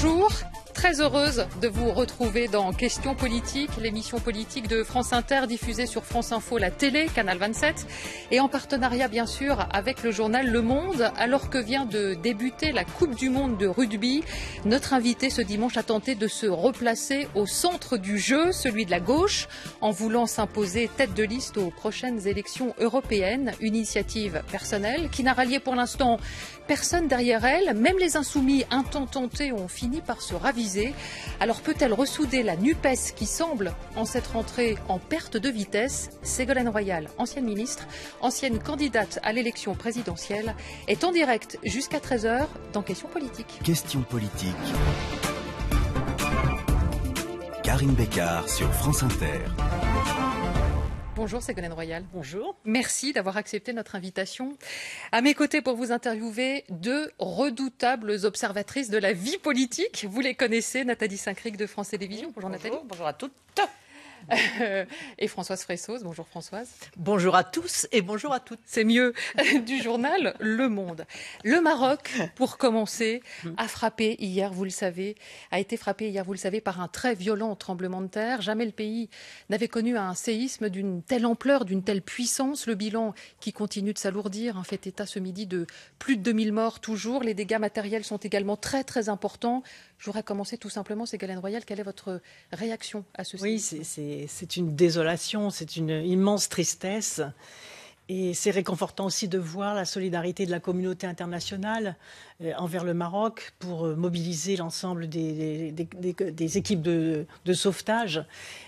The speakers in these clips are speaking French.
Bonjour, très heureuse de vous retrouver dans Questions politiques, l'émission politique de France Inter diffusée sur France Info, la télé, Canal 27, et en partenariat bien sûr avec le journal Le Monde. Alors que vient de débuter la Coupe du Monde de rugby, notre invité ce dimanche a tenté de se replacer au centre du jeu, celui de la gauche, en voulant s'imposer tête de liste aux prochaines élections européennes, une initiative personnelle qui n'a rallié pour l'instant personne derrière elle. Même les insoumis, un ont fini par se raviser. Alors peut-elle ressouder la NUPES qui semble, en cette rentrée, en perte de vitesse Ségolène Royal, ancienne ministre, ancienne candidate à l'élection présidentielle, est en direct jusqu'à 13h dans Question politique. Question politique. Karine Bécard sur France Inter. Bonjour Ségolène Royal. Bonjour. Merci d'avoir accepté notre invitation. À mes côtés pour vous interviewer deux redoutables observatrices de la vie politique. Vous les connaissez, Nathalie Saint-Cric de France Télévisions. bonjour Nathalie. Bonjour à toutes et Françoise Fressos. Bonjour Françoise. Bonjour à tous et bonjour à toutes. C'est mieux du journal Le Monde. Le Maroc, pour commencer, a frappé hier, vous le savez, a été frappé hier, vous le savez, par un très violent tremblement de terre. Jamais le pays n'avait connu un séisme d'une telle ampleur, d'une telle puissance. Le bilan qui continue de s'alourdir en fait état ce midi de plus de 2000 morts toujours. Les dégâts matériels sont également très très importants. Je voudrais commencer tout simplement, Ségolène Royal, quelle est votre réaction à ce Oui, c'est une désolation, c'est une immense tristesse. Et c'est réconfortant aussi de voir la solidarité de la communauté internationale euh, envers le Maroc pour euh, mobiliser l'ensemble des, des, équipes de, sauvetage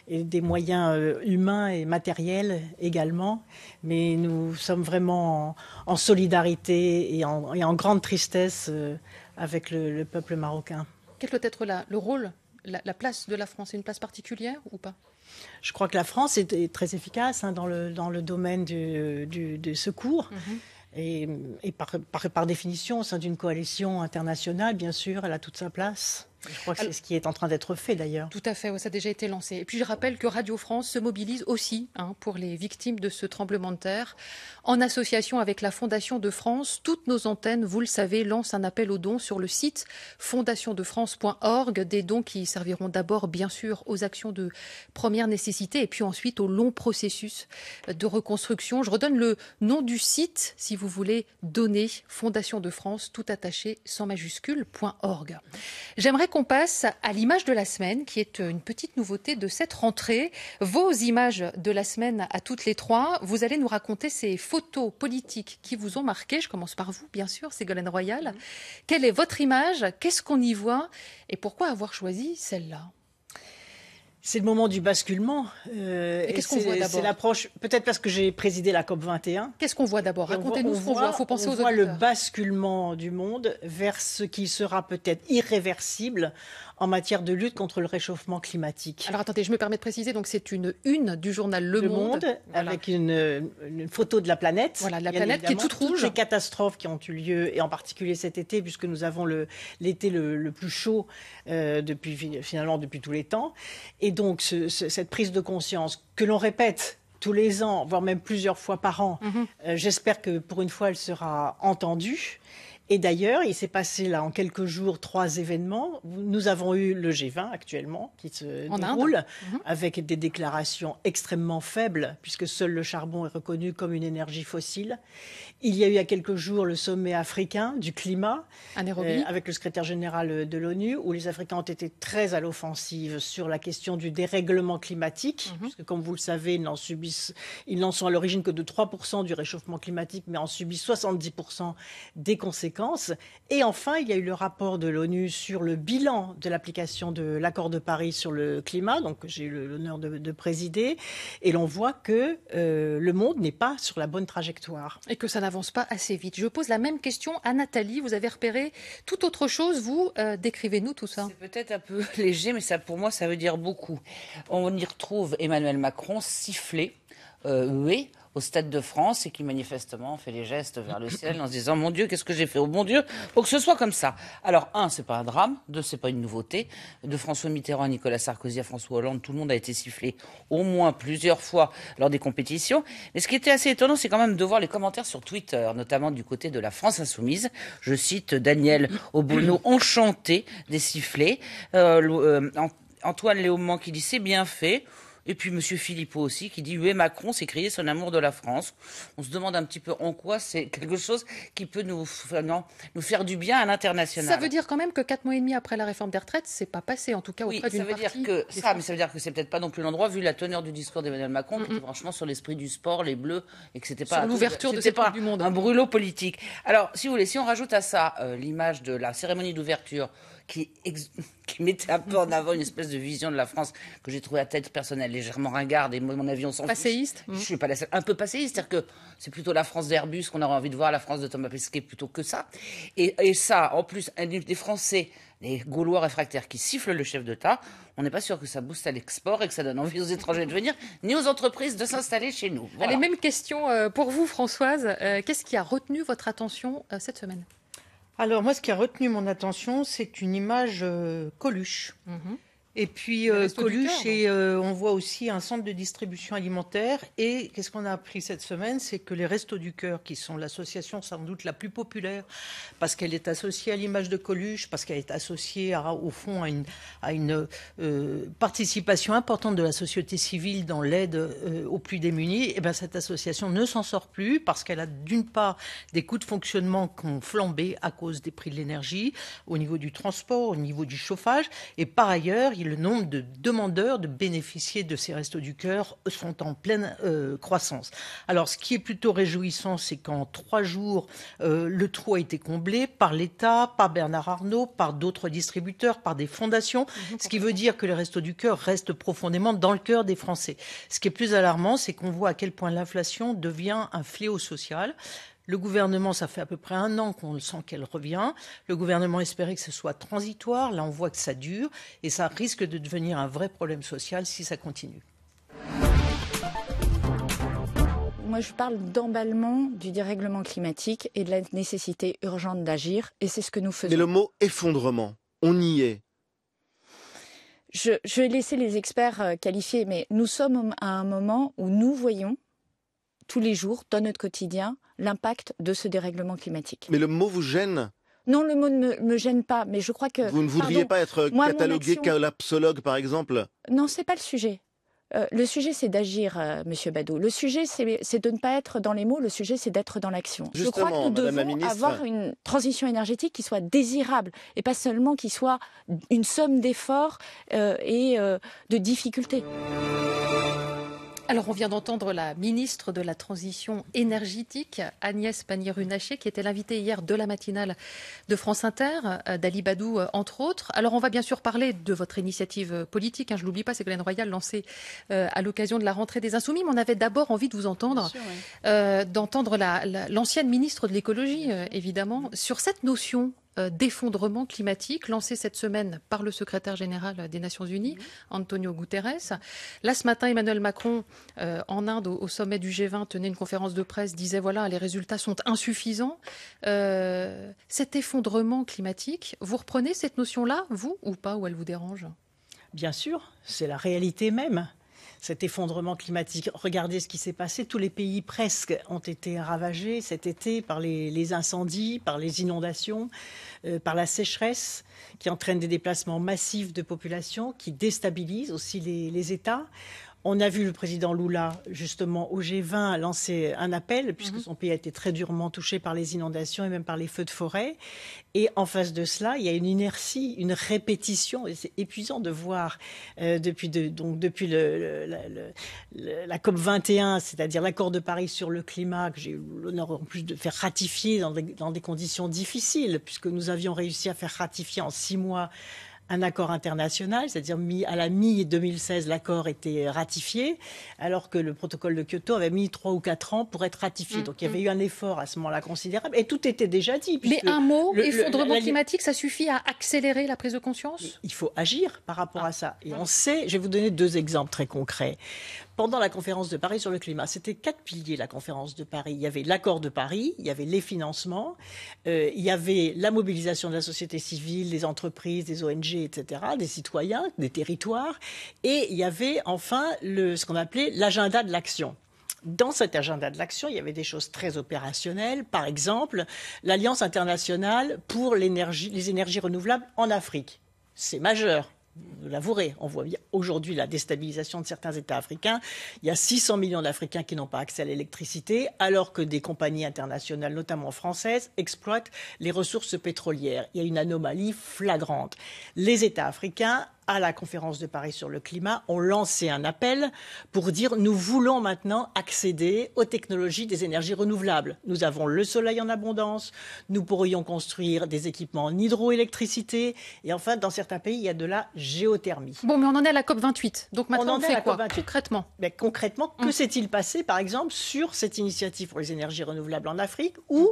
et des moyens euh, humains et matériels également. Mais nous sommes vraiment en, solidarité et en, grande tristesse avec le peuple marocain quel doit être le rôle, la, place de la France C'est une place particulière ou pas je crois que la France est, très efficace hein, dans, le, dans, domaine du, secours. Mm-hmm. Et, par, par, définition, au sein d'une coalition internationale, bien sûr, elle a toute sa place. Je crois que c'est ce qui est en train d'être fait d'ailleurs. Tout à fait, ça a déjà été lancé. Et puis je rappelle que Radio France se mobilise aussi hein, pour les victimes de ce tremblement de terre. En association avec la Fondation de France, toutes nos antennes, vous le savez, lancent un appel aux dons sur le site fondationdefrance.org. Des dons qui serviront d'abord bien sûr aux actions de première nécessité et puis ensuite au long processus de reconstruction. Je redonne le nom du site si vous voulez donner fondationdefrance tout attaché sans majuscule.org. J'aimerais qu'on passe à l'image de la semaine, qui est une petite nouveauté de cette rentrée. Vos images de la semaine à toutes les trois, vous allez nous raconter ces photos politiques qui vous ont marquées. Je commence par vous, bien sûr, Ségolène Royal. Mhm. Quelle est votre image Qu'est-ce qu'on y voit Et pourquoi avoir choisi celle-là c'est le moment du basculement. Euh, et qu'est-ce qu'on voit d'abord C'est l'approche, peut-être parce que j'ai présidé la COP 21. Qu'est-ce qu'on voit d'abord Racontez-nous ce qu'on voit. Il faut penser aux voit le basculement du monde vers ce qui sera peut-être irréversible en matière de lutte contre le réchauffement climatique. Alors attendez, je me permets de préciser, donc c'est une une du journal Le, Monde, avec une, photo de la planète. Voilà, la planète qui est toute rouge. les catastrophes qui ont eu lieu, et en particulier cet été, puisque nous avons l'été le, le, plus chaud euh, depuis finalement depuis tous les temps. Et donc cette prise de conscience que l'on répète tous les ans, voire même plusieurs fois par an, mhm. euh, j'espère que pour une fois, elle sera entendue. Et d'ailleurs, il s'est passé là en quelques jours trois événements. Nous avons eu le G20 actuellement qui se déroule mhm. avec des déclarations extrêmement faibles puisque seul le charbon est reconnu comme une énergie fossile. Il y a eu il y a quelques jours le sommet africain du climat euh, avec le secrétaire général de l'ONU où les Africains ont été très à l'offensive sur la question du dérèglement climatique mhm. puisque comme vous le savez, ils n'en subissent ils n'en sont à l'origine que de 3% du réchauffement climatique mais en subissent 70% des conséquences et enfin, il y a eu le rapport de l'ONU sur le bilan de l'application de l'accord de Paris sur le climat, donc j'ai eu l'honneur de, présider, et l'on voit que euh, le monde n'est pas sur la bonne trajectoire. Et que ça n'avance pas assez vite. Je pose la même question à Nathalie, vous avez repéré tout autre chose, vous, euh, décrivez-nous tout ça. C'est peut-être un peu léger, mais ça, pour moi, ça veut dire beaucoup. On y retrouve Emmanuel Macron siffler, euh, oui au Stade de France et qui manifestement fait les gestes vers le ciel en se disant Mon Dieu, qu'est-ce que j'ai fait au oh, bon Dieu pour que ce soit comme ça Alors, un, c'est pas un drame. Deux, c'est pas une nouveauté. De François Mitterrand à Nicolas Sarkozy à François Hollande, tout le monde a été sifflé au moins plusieurs fois lors des compétitions. Mais ce qui était assez étonnant, c'est quand même de voir les commentaires sur Twitter, notamment du côté de la France Insoumise. Je cite Daniel Obono, enchanté des sifflets. Euh, euh, Antoine Léaumont qui dit C'est bien fait. Et puis M. Philippot aussi qui dit Oui, Macron s'est crié son amour de la France. On se demande un petit peu en quoi c'est quelque chose qui peut nous, faire du bien à l'international. Ça veut dire quand même que quatre mois et demi après la réforme des retraites, c'est pas passé, en tout cas oui, d'une partie. Dire que, ça, mais ça veut dire que c'est peut-être pas non plus l'endroit, vu la teneur du discours d'Emmanuel Macron, mm, qui était mm. franchement sur l'esprit du sport, les bleus, et que c'était pas. l'ouverture de pas du Monde. Un brûlot politique. Alors, si vous voulez, si on rajoute à ça euh, l'image de la cérémonie d'ouverture qui, mettait un peu en avant une espèce de vision de la France que j'ai trouvé à tête personnelle légèrement ringarde. Et mon avion on Passéiste Je suis pas la seule. Un peu passéiste, c'est-à-dire que c'est plutôt la France d'Airbus qu'on aurait envie de voir, la France de Thomas Pesquet plutôt que ça. Et, ça, en plus, des Français les Gaulois réfractaires qui sifflent le chef d'État, on n'est pas sûr que ça booste à l'export et que ça donne envie aux étrangers de venir, ni aux entreprises de s'installer chez nous. Les mêmes questions euh, pour vous, Françoise. Euh, qu'est-ce qui a retenu votre attention euh, cette semaine alors moi, ce qui a retenu mon attention, c'est une image euh, Coluche. Mhm. Et puis euh, Coluche, et euh, on voit aussi un centre de distribution alimentaire. Et qu'est-ce qu'on a appris cette semaine C'est que les Restos du Cœur, qui sont l'association sans doute la plus populaire, parce qu'elle est associée à l'image de Coluche, parce qu'elle est associée au fond à une, à une euh, participation importante de la société civile dans l'aide aux plus démunis, et eh bien cette association ne s'en sort plus parce qu'elle a d'une part des coûts de fonctionnement qui ont flambé à cause des prix de l'énergie, au niveau du transport, au niveau du chauffage, et par ailleurs, le nombre de demandeurs de bénéficier de ces restos du cœur sont en pleine euh, croissance. Alors, ce qui est plutôt réjouissant, c'est qu'en trois jours, euh, le trou a été comblé par l'État, par Bernard Arnault, par d'autres distributeurs, par des fondations, mhm, ce qui veut dire que les restos du cœur restent profondément dans le cœur des Français. Ce qui est plus alarmant, c'est qu'on voit à quel point l'inflation devient un fléau social. Le gouvernement, ça fait à peu près un an qu'on sent qu'elle revient. Le gouvernement espérait que ce soit transitoire. Là, on voit que ça dure et ça risque de devenir un vrai problème social si ça continue. Moi, je parle d'emballement du dérèglement climatique et de la nécessité urgente d'agir, et c'est ce que nous faisons. Mais le mot effondrement, on y est. Je, je vais laisser les experts euh, qualifier, mais nous sommes à un moment où nous voyons tous les jours, dans notre quotidien, l'impact de ce dérèglement climatique. Mais le mot vous gêne non, le mot ne me, gêne pas, mais je crois que... Vous ne voudriez pas être catalogué action... par exemple Non, c'est pas le sujet. Euh, le sujet, c'est d'agir, euh, Monsieur Badou. Le sujet, c'est de ne pas être dans les mots. Le sujet, c'est d'être dans l'action. Je crois que nous devons avoir une transition énergétique qui soit désirable et pas seulement qui soit une somme d'efforts euh, et de difficultés. Alors, on vient d'entendre la ministre de la Transition énergétique, Agnès Pannier-Runacher, qui était l'invitée hier de la matinale de France Inter, euh, d'Ali Badou, euh, entre autres. Alors, on va bien sûr parler de votre initiative politique. Hein. je ne l'oublie pas, c'est Glenn Royal lancée euh, à l'occasion de la rentrée des Insoumis. Mais on avait d'abord envie de vous entendre, d'entendre l'ancienne ministre de l'écologie, évidemment, sur cette notion euh, d'effondrement climatique lancé cette semaine par le secrétaire général des Nations Unies, mhm. Antonio Guterres. Là, ce matin, Emmanuel Macron, euh, en Inde, au, sommet du G20, tenait une conférence de presse, disait, voilà, les résultats sont insuffisants. Euh, cet effondrement climatique, vous reprenez cette notion-là, vous, ou pas, ou elle vous dérange Bien sûr, c'est la réalité même cet effondrement climatique. Regardez ce qui s'est passé. Tous les pays presque ont été ravagés cet été par les, incendies, par les inondations, euh, par la sécheresse qui entraîne des déplacements massifs de populations qui déstabilisent aussi les États. On a vu le président Lula, justement, au G20, lancer un appel, puisque mhm. son pays a été très durement touché par les inondations et même par les feux de forêt. Et en face de cela, il y a une inertie, une répétition. Et c'est épuisant de voir euh, depuis, donc, depuis le, la COP 21, c'est-à-dire l'accord de Paris sur le climat, que j'ai eu l'honneur en plus de faire ratifier dans des conditions difficiles, puisque nous avions réussi à faire ratifier en six mois un accord international, c'est-à-dire à la mi-2016, l'accord était ratifié, alors que le protocole de Kyoto avait mis trois ou quatre ans pour être ratifié. Mm, Donc il y avait mm. eu un effort à ce moment-là considérable, et tout était déjà dit. Mais un mot, effondrement climatique, ça suffit à accélérer la prise de conscience Il faut agir par rapport ah. à ça. Et on sait, je vais vous donner deux exemples très concrets pendant la conférence de Paris sur le climat. C'était quatre piliers, la conférence de Paris. Il y avait l'accord de Paris, il y avait les financements, euh, il y avait la mobilisation de la société civile, des entreprises, des ONG, etc., des citoyens, des territoires, et il y avait enfin le, ce qu'on appelait l'agenda de l'action. Dans cet agenda de l'action, il y avait des choses très opérationnelles. Par exemple, l'Alliance internationale pour les énergies renouvelables en Afrique. C'est majeur vous on voit bien aujourd'hui la déstabilisation de certains États africains. Il y a 600 millions d'Africains qui n'ont pas accès à l'électricité, alors que des compagnies internationales, notamment françaises, exploitent les ressources pétrolières. Il y a une anomalie flagrante. Les États africains à la conférence de Paris sur le climat, ont lancé un appel pour dire nous voulons maintenant accéder aux technologies des énergies renouvelables. Nous avons le soleil en abondance, nous pourrions construire des équipements en hydroélectricité, et enfin, dans certains pays, il y a de la géothermie. Bon, mais on en est à la COP28, donc maintenant on, en fait à quoi concrètement mais Concrètement, que hum. s'est-il passé, par exemple, sur cette initiative pour les énergies renouvelables en Afrique hum. ou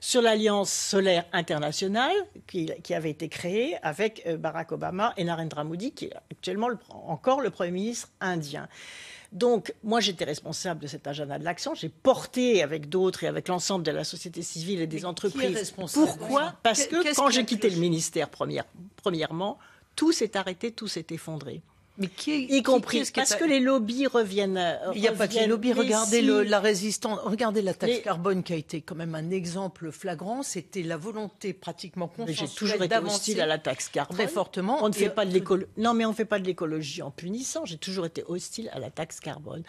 sur l'Alliance solaire internationale qui, qui, avait été créée avec euh, Barack Obama et Narendra Modi qui est actuellement encore le Premier ministre indien. Donc, moi, j'étais responsable de cet agenda de l'action. J'ai porté avec d'autres et avec l'ensemble de la société civile et des entreprises. Pourquoi Parce que, quand j'ai quitté le ministère, premièrement, tout s'est arrêté, tout s'est effondré. Mais qui est, y compris parce que, les lobbies reviennent. Euh, Il n'y a pas que les lobbies. Regardez la résistance. Regardez la taxe carbone qui a été quand même un exemple flagrant. C'était la volonté pratiquement consensuelle J'ai toujours été hostile à la taxe carbone. Très fortement. On ne fait pas de l'écologie. Euh, non, mais on ne fait pas de l'écologie en punissant. J'ai toujours été hostile à la taxe carbone.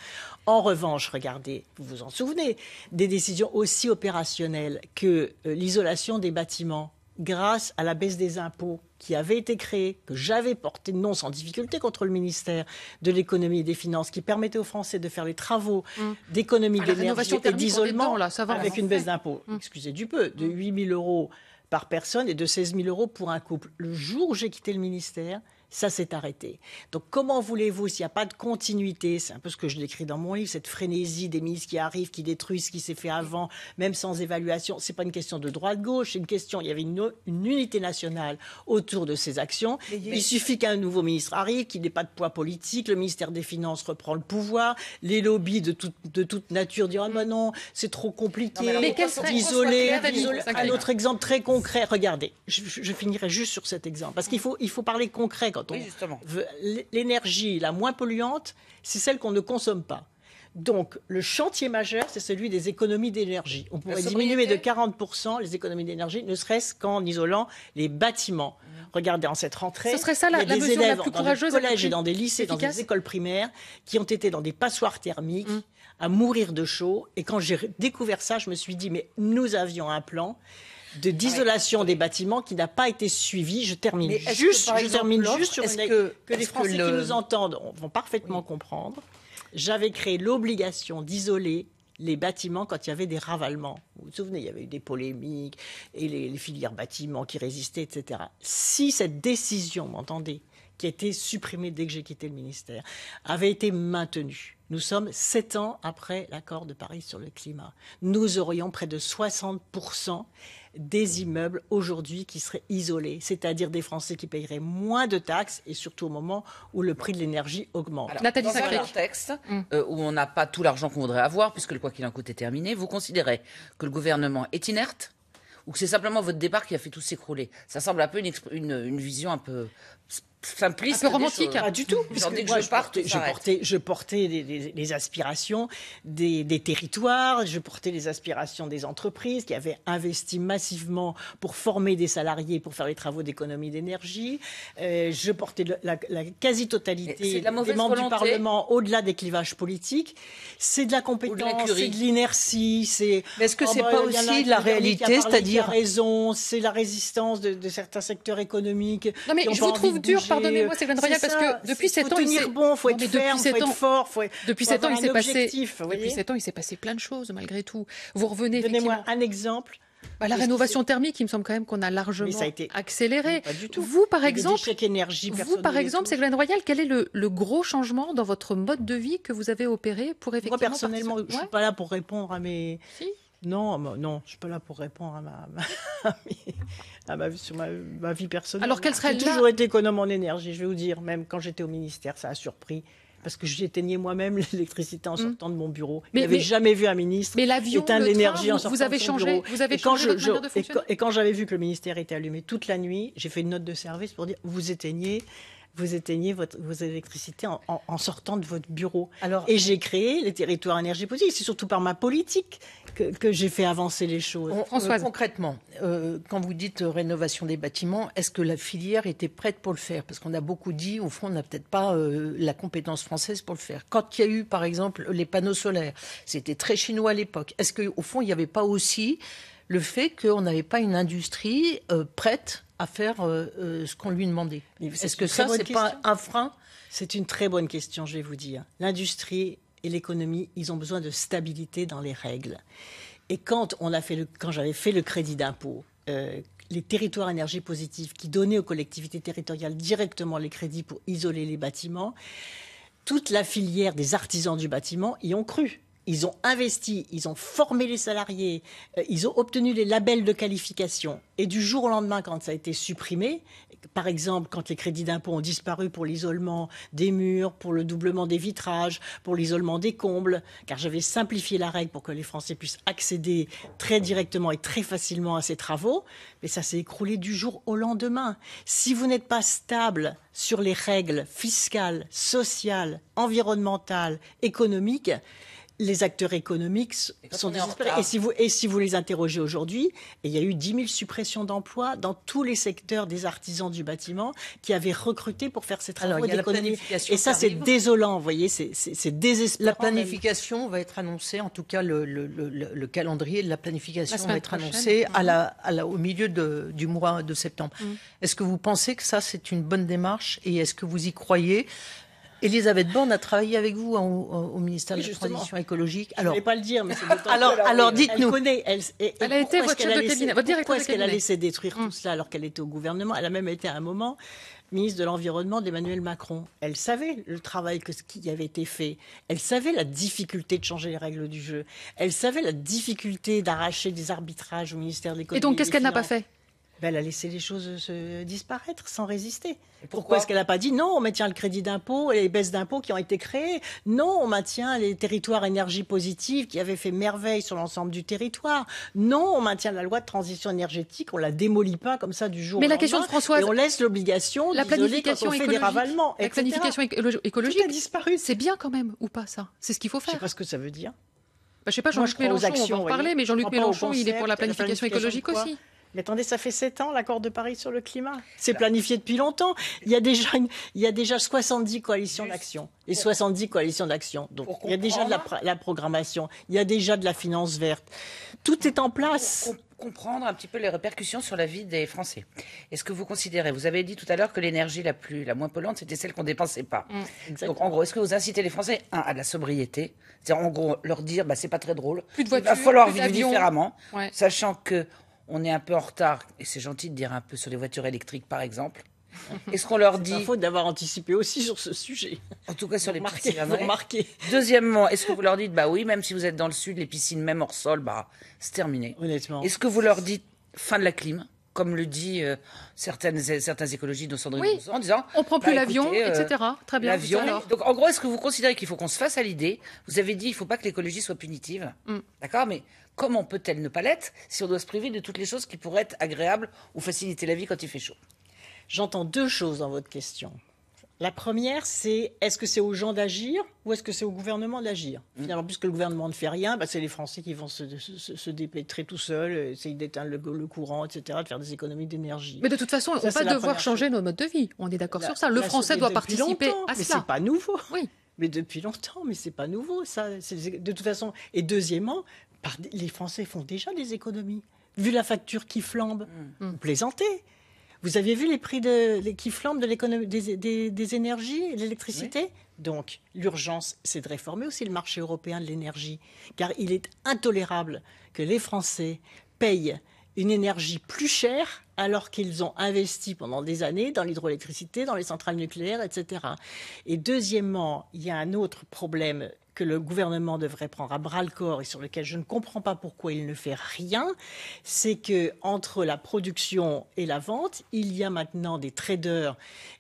En revanche, regardez, vous vous en souvenez, des décisions aussi opérationnelles que euh, l'isolation des bâtiments grâce à la baisse des impôts qui avait été créée, que j'avais portée non sans difficulté contre le ministère de l'économie et des finances, qui permettait aux Français de faire les travaux mmh. d'économie, ah, d'énergie et d'isolement avec une baisse d'impôts, mmh. excusez du peu, de 8 mmh. 000 euros par personne et de 16 000 euros pour un couple. Le jour où j'ai quitté le ministère, ça s'est arrêté. Donc comment voulez-vous, s'il n'y a pas de continuité, c'est un peu ce que je décris dans mon livre, cette frénésie des ministres qui arrivent, qui détruisent ce qui s'est fait avant, même sans évaluation, c'est pas une question de droite-gauche, c'est une question, il y avait une, unité nationale autour de ces actions. Il suffit qu'un nouveau ministre arrive, qu'il n'ait pas de poids politique, le ministère des Finances reprend le pouvoir, les lobbies de, toute nature diront, ah ben non, c'est trop compliqué, isolé un autre exemple très concret, regardez, je, finirai juste sur cet exemple, parce qu'il faut, faut parler concret quand l'énergie la moins polluante, c'est celle qu'on ne consomme pas. Donc, le chantier majeur, c'est celui des économies d'énergie. On pourrait diminuer de 40% les économies d'énergie, ne serait-ce qu'en isolant les bâtiments. Mmh. Regardez, en cette rentrée, serait il y a des élèves dans des collèges et dans des lycées, dans des écoles primaires, qui ont été dans des passoires thermiques, mmh. à mourir de chaud. Et quand j'ai découvert ça, je me suis dit, mais nous avions un plan. Ah d'isolation l'isolation des bâtiments qui n'a pas été suivi. Je termine juste, sur une... que, que les Français qui nous entendent vont parfaitement comprendre. J'avais créé l'obligation d'isoler les bâtiments quand il y avait des ravalements. Vous vous souvenez, il y avait eu des polémiques et les, filières bâtiments qui résistaient, etc. Si cette décision, m'entendez, qui a été supprimée dès que j'ai quitté le ministère, avait été maintenue, nous sommes sept ans après l'accord de Paris sur le climat. Nous aurions près de 60% des immeubles aujourd'hui qui seraient isolés, c'est-à-dire des Français qui paieraient moins de taxes et surtout au moment où le prix de l'énergie augmente. Alors, Nathalie dans un contexte mm. euh, où on n'a pas tout l'argent qu'on voudrait avoir, puisque le quoi qu'il en coûte est terminé, vous considérez que le gouvernement est inerte ou que c'est simplement votre départ qui a fait tout s'écrouler Ça semble un peu une vision un peu simpliste. Un peu romantique. Pas du tout. Puisque que je, je, portais, je portais les, aspirations des, territoires, je portais les aspirations des entreprises qui avaient investi massivement pour former des salariés, pour faire les travaux d'économie d'énergie. Euh, je portais la, quasi-totalité des membres du Parlement au-delà des clivages politiques. C'est de la compétence, c'est de l'inertie. C'est. Est-ce que oh, c'est bah, pas aussi de la réalité, c'est-à-dire raison, c'est la résistance de, de, certains secteurs économiques. Non mais je vous trouve dur pardonnez-moi, Ségolène Royal, parce que depuis 7 ans, il s'est bon, faut être ferme, faut Depuis 7 ans, il s'est passé depuis 7 ans, il s'est passé plein de choses malgré tout. Vous revenez Donnez-moi un exemple. Bah, la rénovation thermique, il me semble quand même qu'on a largement ça accéléré. Pas du tout. Vous, par exemple, énergie, vous, par exemple, Ségolène Royal, quel est le, gros changement dans votre mode de vie que vous avez opéré pour effectivement Moi, personnellement, je je suis pas là pour répondre à mes. Non, non, je suis pas là pour répondre à ma. Ah bah, sur ma, vie personnelle. Alors quelle serait J'ai toujours été économe en énergie, je vais vous dire. Même quand j'étais au ministère, ça a surpris parce que j'éteignais moi-même l'électricité en hmm. sortant de mon bureau. Mais, il jamais vu un ministre mais éteindre l'énergie en sortant de son bureau. Vous avez et et quand j'avais vu que le ministère était allumé toute la nuit, j'ai fait une note de service pour dire vous éteignez vous éteignez votre, vos électricités en, sortant de votre bureau. Alors, et j'ai créé les territoires énergie positive. C'est surtout par ma politique que, j'ai fait avancer les choses. On, euh, concrètement, euh, quand vous dites euh, rénovation des bâtiments, est-ce que la filière était prête pour le faire Parce qu'on a beaucoup dit, au fond, on n'a peut-être pas la compétence française pour le faire. Quand il y a eu, par exemple, les panneaux solaires, c'était très chinois à l'époque. Est-ce qu'au fond, il n'y avait pas aussi le fait qu'on n'avait pas une industrie euh, prête à faire euh, euh, ce qu'on lui demandait. Est-ce que ça, c'est pas un frein C'est une très bonne question, je vais vous dire. L'industrie et l'économie, ils ont besoin de stabilité dans les règles. Et quand, quand j'avais fait le crédit d'impôt, les territoires énergie positive qui donnaient aux collectivités territoriales directement les crédits pour isoler les bâtiments, toute la filière des artisans du bâtiment y ont cru ils ont investi, ils ont formé les salariés, euh, ils ont obtenu les labels de qualification. Et du jour au lendemain, quand ça a été supprimé, par exemple, quand les crédits d'impôt ont disparu pour l'isolement des murs, pour le doublement des vitrages, pour l'isolement des combles, car j'avais simplifié la règle pour que les Français puissent accéder très directement et très facilement à ces travaux, mais ça s'est écroulé du jour au lendemain. Si vous n'êtes pas stable sur les règles fiscales, sociales, environnementales, économiques, les acteurs économiques sont désespérés. Et si, vous, et si vous les interrogez aujourd'hui, il y a eu 10 000 suppressions d'emplois dans tous les secteurs des artisans du bâtiment qui avaient recruté pour faire ces travaux d'économie. Et ça, c'est désolant, vous voyez, c'est désespérant. La planification va être annoncée, en tout cas, le, calendrier de la planification va être annoncé mhm. à la, au milieu du mois de septembre. Mhm. Est-ce que vous pensez que ça, c'est une bonne démarche et est-ce que vous y croyez Elisabeth Borne a travaillé avec vous au, ministère de la Transition écologique. Alors, je ne vais pas le dire, mais c'est Alors, alors, alors dites-nous. Elle, elle, a été votre Pourquoi est-ce qu'elle a laissé détruire tout hum. cela alors qu'elle était au gouvernement Elle a même été à un moment ministre de l'Environnement d'Emmanuel Macron. Elle savait le travail que, qui avait été fait. Elle savait la difficulté de changer les règles du jeu. Elle savait la difficulté d'arracher des arbitrages au ministère de l'économie. Et donc, qu'est-ce qu'elle n'a pas fait ben, elle a laissé les choses se disparaître sans résister. Pourquoi, est-ce qu'elle n'a pas dit non, on maintient le crédit d'impôt et les baisses d'impôts qui ont été créées Non, on maintient les territoires énergie positive qui avaient fait merveille sur l'ensemble du territoire. Non, on maintient la loi de transition énergétique, on la démolit pas comme ça du jour au lendemain. Mais la question de Françoise, on laisse l'obligation la planification quand on fait des ravalements, La planification écologique a disparu. C'est bien quand même ou pas ça C'est ce qu'il faut faire. Je sais pas ce que ça veut dire. Bah, je sais pas, Jean-Luc Mélenchon, on va en parler, mais Jean-Luc Mélenchon, il est pour la planification écologique aussi. Mais attendez, ça fait 7 ans l'accord de Paris sur le climat. C'est planifié depuis longtemps. Il y a déjà, il y a déjà 70 coalitions d'action et 70 coalitions d'action. Donc il y a déjà de la, programmation, il y a déjà de la finance verte. Tout est en place. comprendre un petit peu les répercussions sur la vie des Français. Est-ce que vous considérez, vous avez dit tout à l'heure que l'énergie la plus, la moins polluante, c'était celle qu'on dépensait pas. Mmh, Donc en gros, est-ce que vous incitez les Français à la sobriété, c'est-à-dire en gros leur dire, bah c'est pas très drôle, il va falloir vivre différemment, sachant que on est un peu en retard, et c'est gentil de dire un peu sur les voitures électriques par exemple, est-ce qu'on leur dit. Il faut d'avoir anticipé aussi sur ce sujet. En tout cas sur les piscines. Deuxièmement, est-ce que vous leur dites, bah oui, même si vous êtes dans le sud, les piscines, même hors sol, bah c'est terminé. Honnêtement. Est-ce que vous leur dites fin de la clim comme le dit euh, certaines, certains écologistes de Sandrine en disant on prend plus bah, l'avion, euh, etc. Très bien. L'avion. Donc en gros, est-ce que vous considérez qu'il faut qu'on se fasse à l'idée Vous avez dit il ne faut pas que l'écologie soit punitive, mm. d'accord Mais Comment peut-elle ne pas l'être si on doit se priver de toutes les choses qui pourraient être agréables ou faciliter la vie quand il fait chaud J'entends deux choses dans votre question. La première, c'est est-ce que c'est aux gens d'agir ou est-ce que c'est au gouvernement d'agir mmh. Finalement, puisque le gouvernement ne fait rien, bah, c'est les Français qui vont se, se, dépêtrer tout seuls, euh, essayer d'éteindre le, courant, etc., de faire des économies d'énergie. Mais de toute façon, on va devoir changer nos modes de vie. On est d'accord sur ça. Le Français doit participer à c'est pas nouveau. Oui mais depuis longtemps, mais c'est pas nouveau ça. De toute façon, et deuxièmement, les Français font déjà des économies. Vu la facture qui flambe, vous mm. mm. plaisantez. Vous avez vu les prix qui flambent de des, énergies l'électricité Donc, l'urgence, c'est de réformer aussi le marché européen de l'énergie, car il est intolérable que les Français payent une énergie plus chère alors qu'ils ont investi pendant des années dans l'hydroélectricité, dans les centrales nucléaires, etc. Et deuxièmement, il y a un autre problème que le gouvernement devrait prendre à bras le corps et sur lequel je ne comprends pas pourquoi il ne fait rien, c'est que entre la production et la vente, il y a maintenant des traders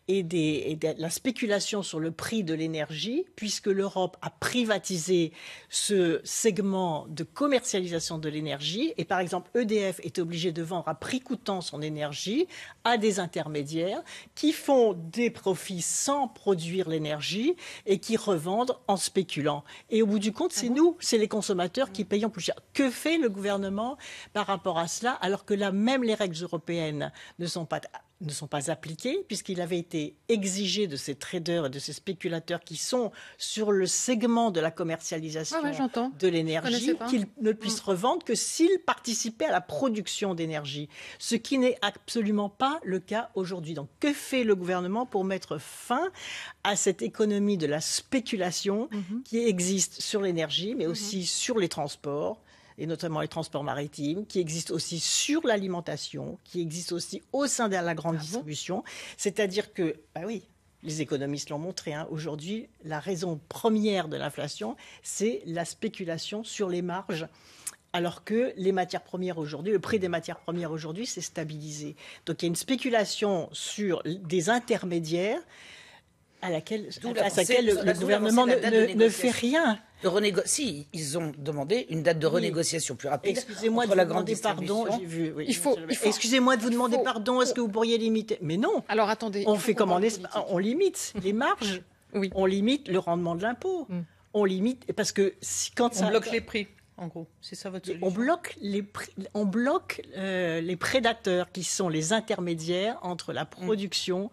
et, des, la spéculation sur le prix de l'énergie, puisque l'Europe a privatisé ce segment de commercialisation de l'énergie. Et par exemple, EDF est obligé de vendre à prix coûtant son énergie à des intermédiaires qui font des profits sans produire l'énergie et qui revendent en spéculant. Et au bout du compte, c'est ah nous, c'est les consommateurs qui payons plus cher. Que fait le gouvernement par rapport à cela, alors que là, même les règles européennes ne sont pas ne sont pas appliqués puisqu'il avait été exigé de ces traders et de ces spéculateurs qui sont sur le segment de la commercialisation ah de l'énergie qu'ils ne puissent mm. revendre que s'ils participaient à la production d'énergie, ce qui n'est absolument pas le cas aujourd'hui. Donc que fait le gouvernement pour mettre fin à cette économie de la spéculation mm-hmm. qui existe sur l'énergie, mais mm-hmm. aussi sur les transports, et notamment les transports maritimes, qui existent aussi sur l'alimentation, qui existent aussi au sein de la grande ah distribution. C'est-à-dire que, bah oui, les économistes l'ont montré, hein, aujourd'hui, la raison première de l'inflation, c'est la spéculation sur les marges. Alors que les matières premières aujourd'hui, le prix des matières premières aujourd'hui, s'est stabilisé. Donc il y a une spéculation sur des intermédiaires à laquelle, laquelle le, gouvernement ne, fait rien. De Si, ils ont demandé une date de renégociation plus rapide. Excusez-moi de la vous demander pardon. il faut, Excusez-moi de vous demander pardon. Est-ce que vous pourriez limiter Mais non. Alors attendez. On fait comment On limite les marges. oui. On limite le rendement de l'impôt. Mm. On limite parce que si, quand on ça... bloque les prix. En gros, c'est ça votre solution. On bloque les prix. on bloque euh, les prédateurs qui sont les intermédiaires entre la mm. production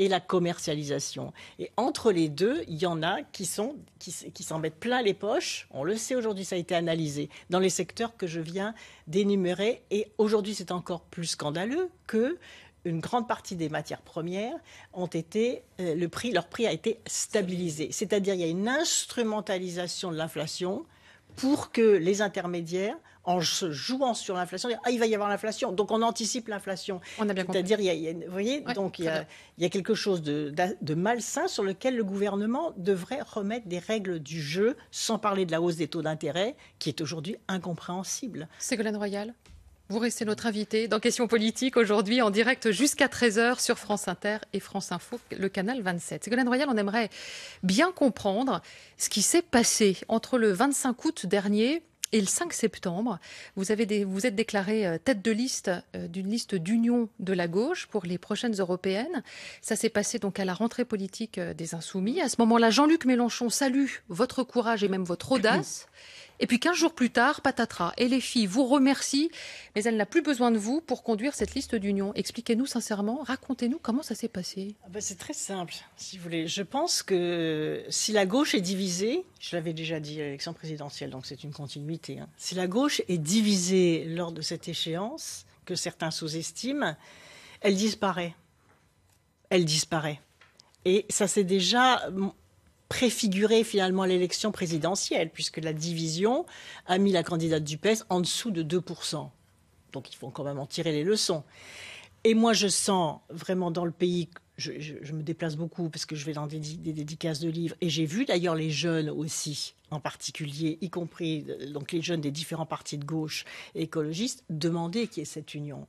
et la commercialisation. Et entre les deux, il y en a qui sont qui, s'en mettent plein les poches. On le sait aujourd'hui, ça a été analysé dans les secteurs que je viens d'énumérer. Et aujourd'hui, c'est encore plus scandaleux que une grande partie des matières premières ont été, euh, le prix, leur prix a été stabilisé. C'est-à-dire il y a une instrumentalisation de l'inflation pour que les intermédiaires en se jouant sur l'inflation, ah, il va y avoir l'inflation, donc on anticipe l'inflation. C'est-à-dire, il y a, quelque chose de, malsain sur lequel le gouvernement devrait remettre des règles du jeu, sans parler de la hausse des taux d'intérêt, qui est aujourd'hui incompréhensible. Ségolène Royal vous restez notre invité dans Question politique, aujourd'hui en direct jusqu'à 13h sur France Inter et France Info, le canal 27. Ségolène Royal, on aimerait bien comprendre ce qui s'est passé entre le 25 août dernier et le 5 septembre, vous, avez des, vous êtes déclaré euh, tête de liste euh, d'une liste d'union de la gauche pour les prochaines européennes. Ça s'est passé donc à la rentrée politique euh, des Insoumis. À ce moment-là, Jean-Luc Mélenchon salue votre courage et même votre audace. Et puis 15 jours plus tard, patatras. Et les filles vous remercient, mais elle n'a plus besoin de vous pour conduire cette liste d'union. Expliquez-nous sincèrement, racontez-nous comment ça s'est passé. Ah ben, c'est très simple, si vous voulez. Je pense que si la gauche est divisée, je l'avais déjà dit à l'élection présidentielle, donc c'est une continuité. Hein. Si la gauche est divisée lors de cette échéance, que certains sous-estiment, elle disparaît. Elle disparaît. Et ça c'est déjà préfigurer finalement l'élection présidentielle, puisque la division a mis la candidate du PS e en dessous de 2%. Donc il faut quand même en tirer les leçons. Et moi, je sens vraiment dans le pays je, me déplace beaucoup parce que je vais dans des, dédicaces de livres et j'ai vu d'ailleurs les jeunes aussi, en particulier, y compris euh, donc les jeunes des différents partis de gauche écologistes, demander qui est cette union.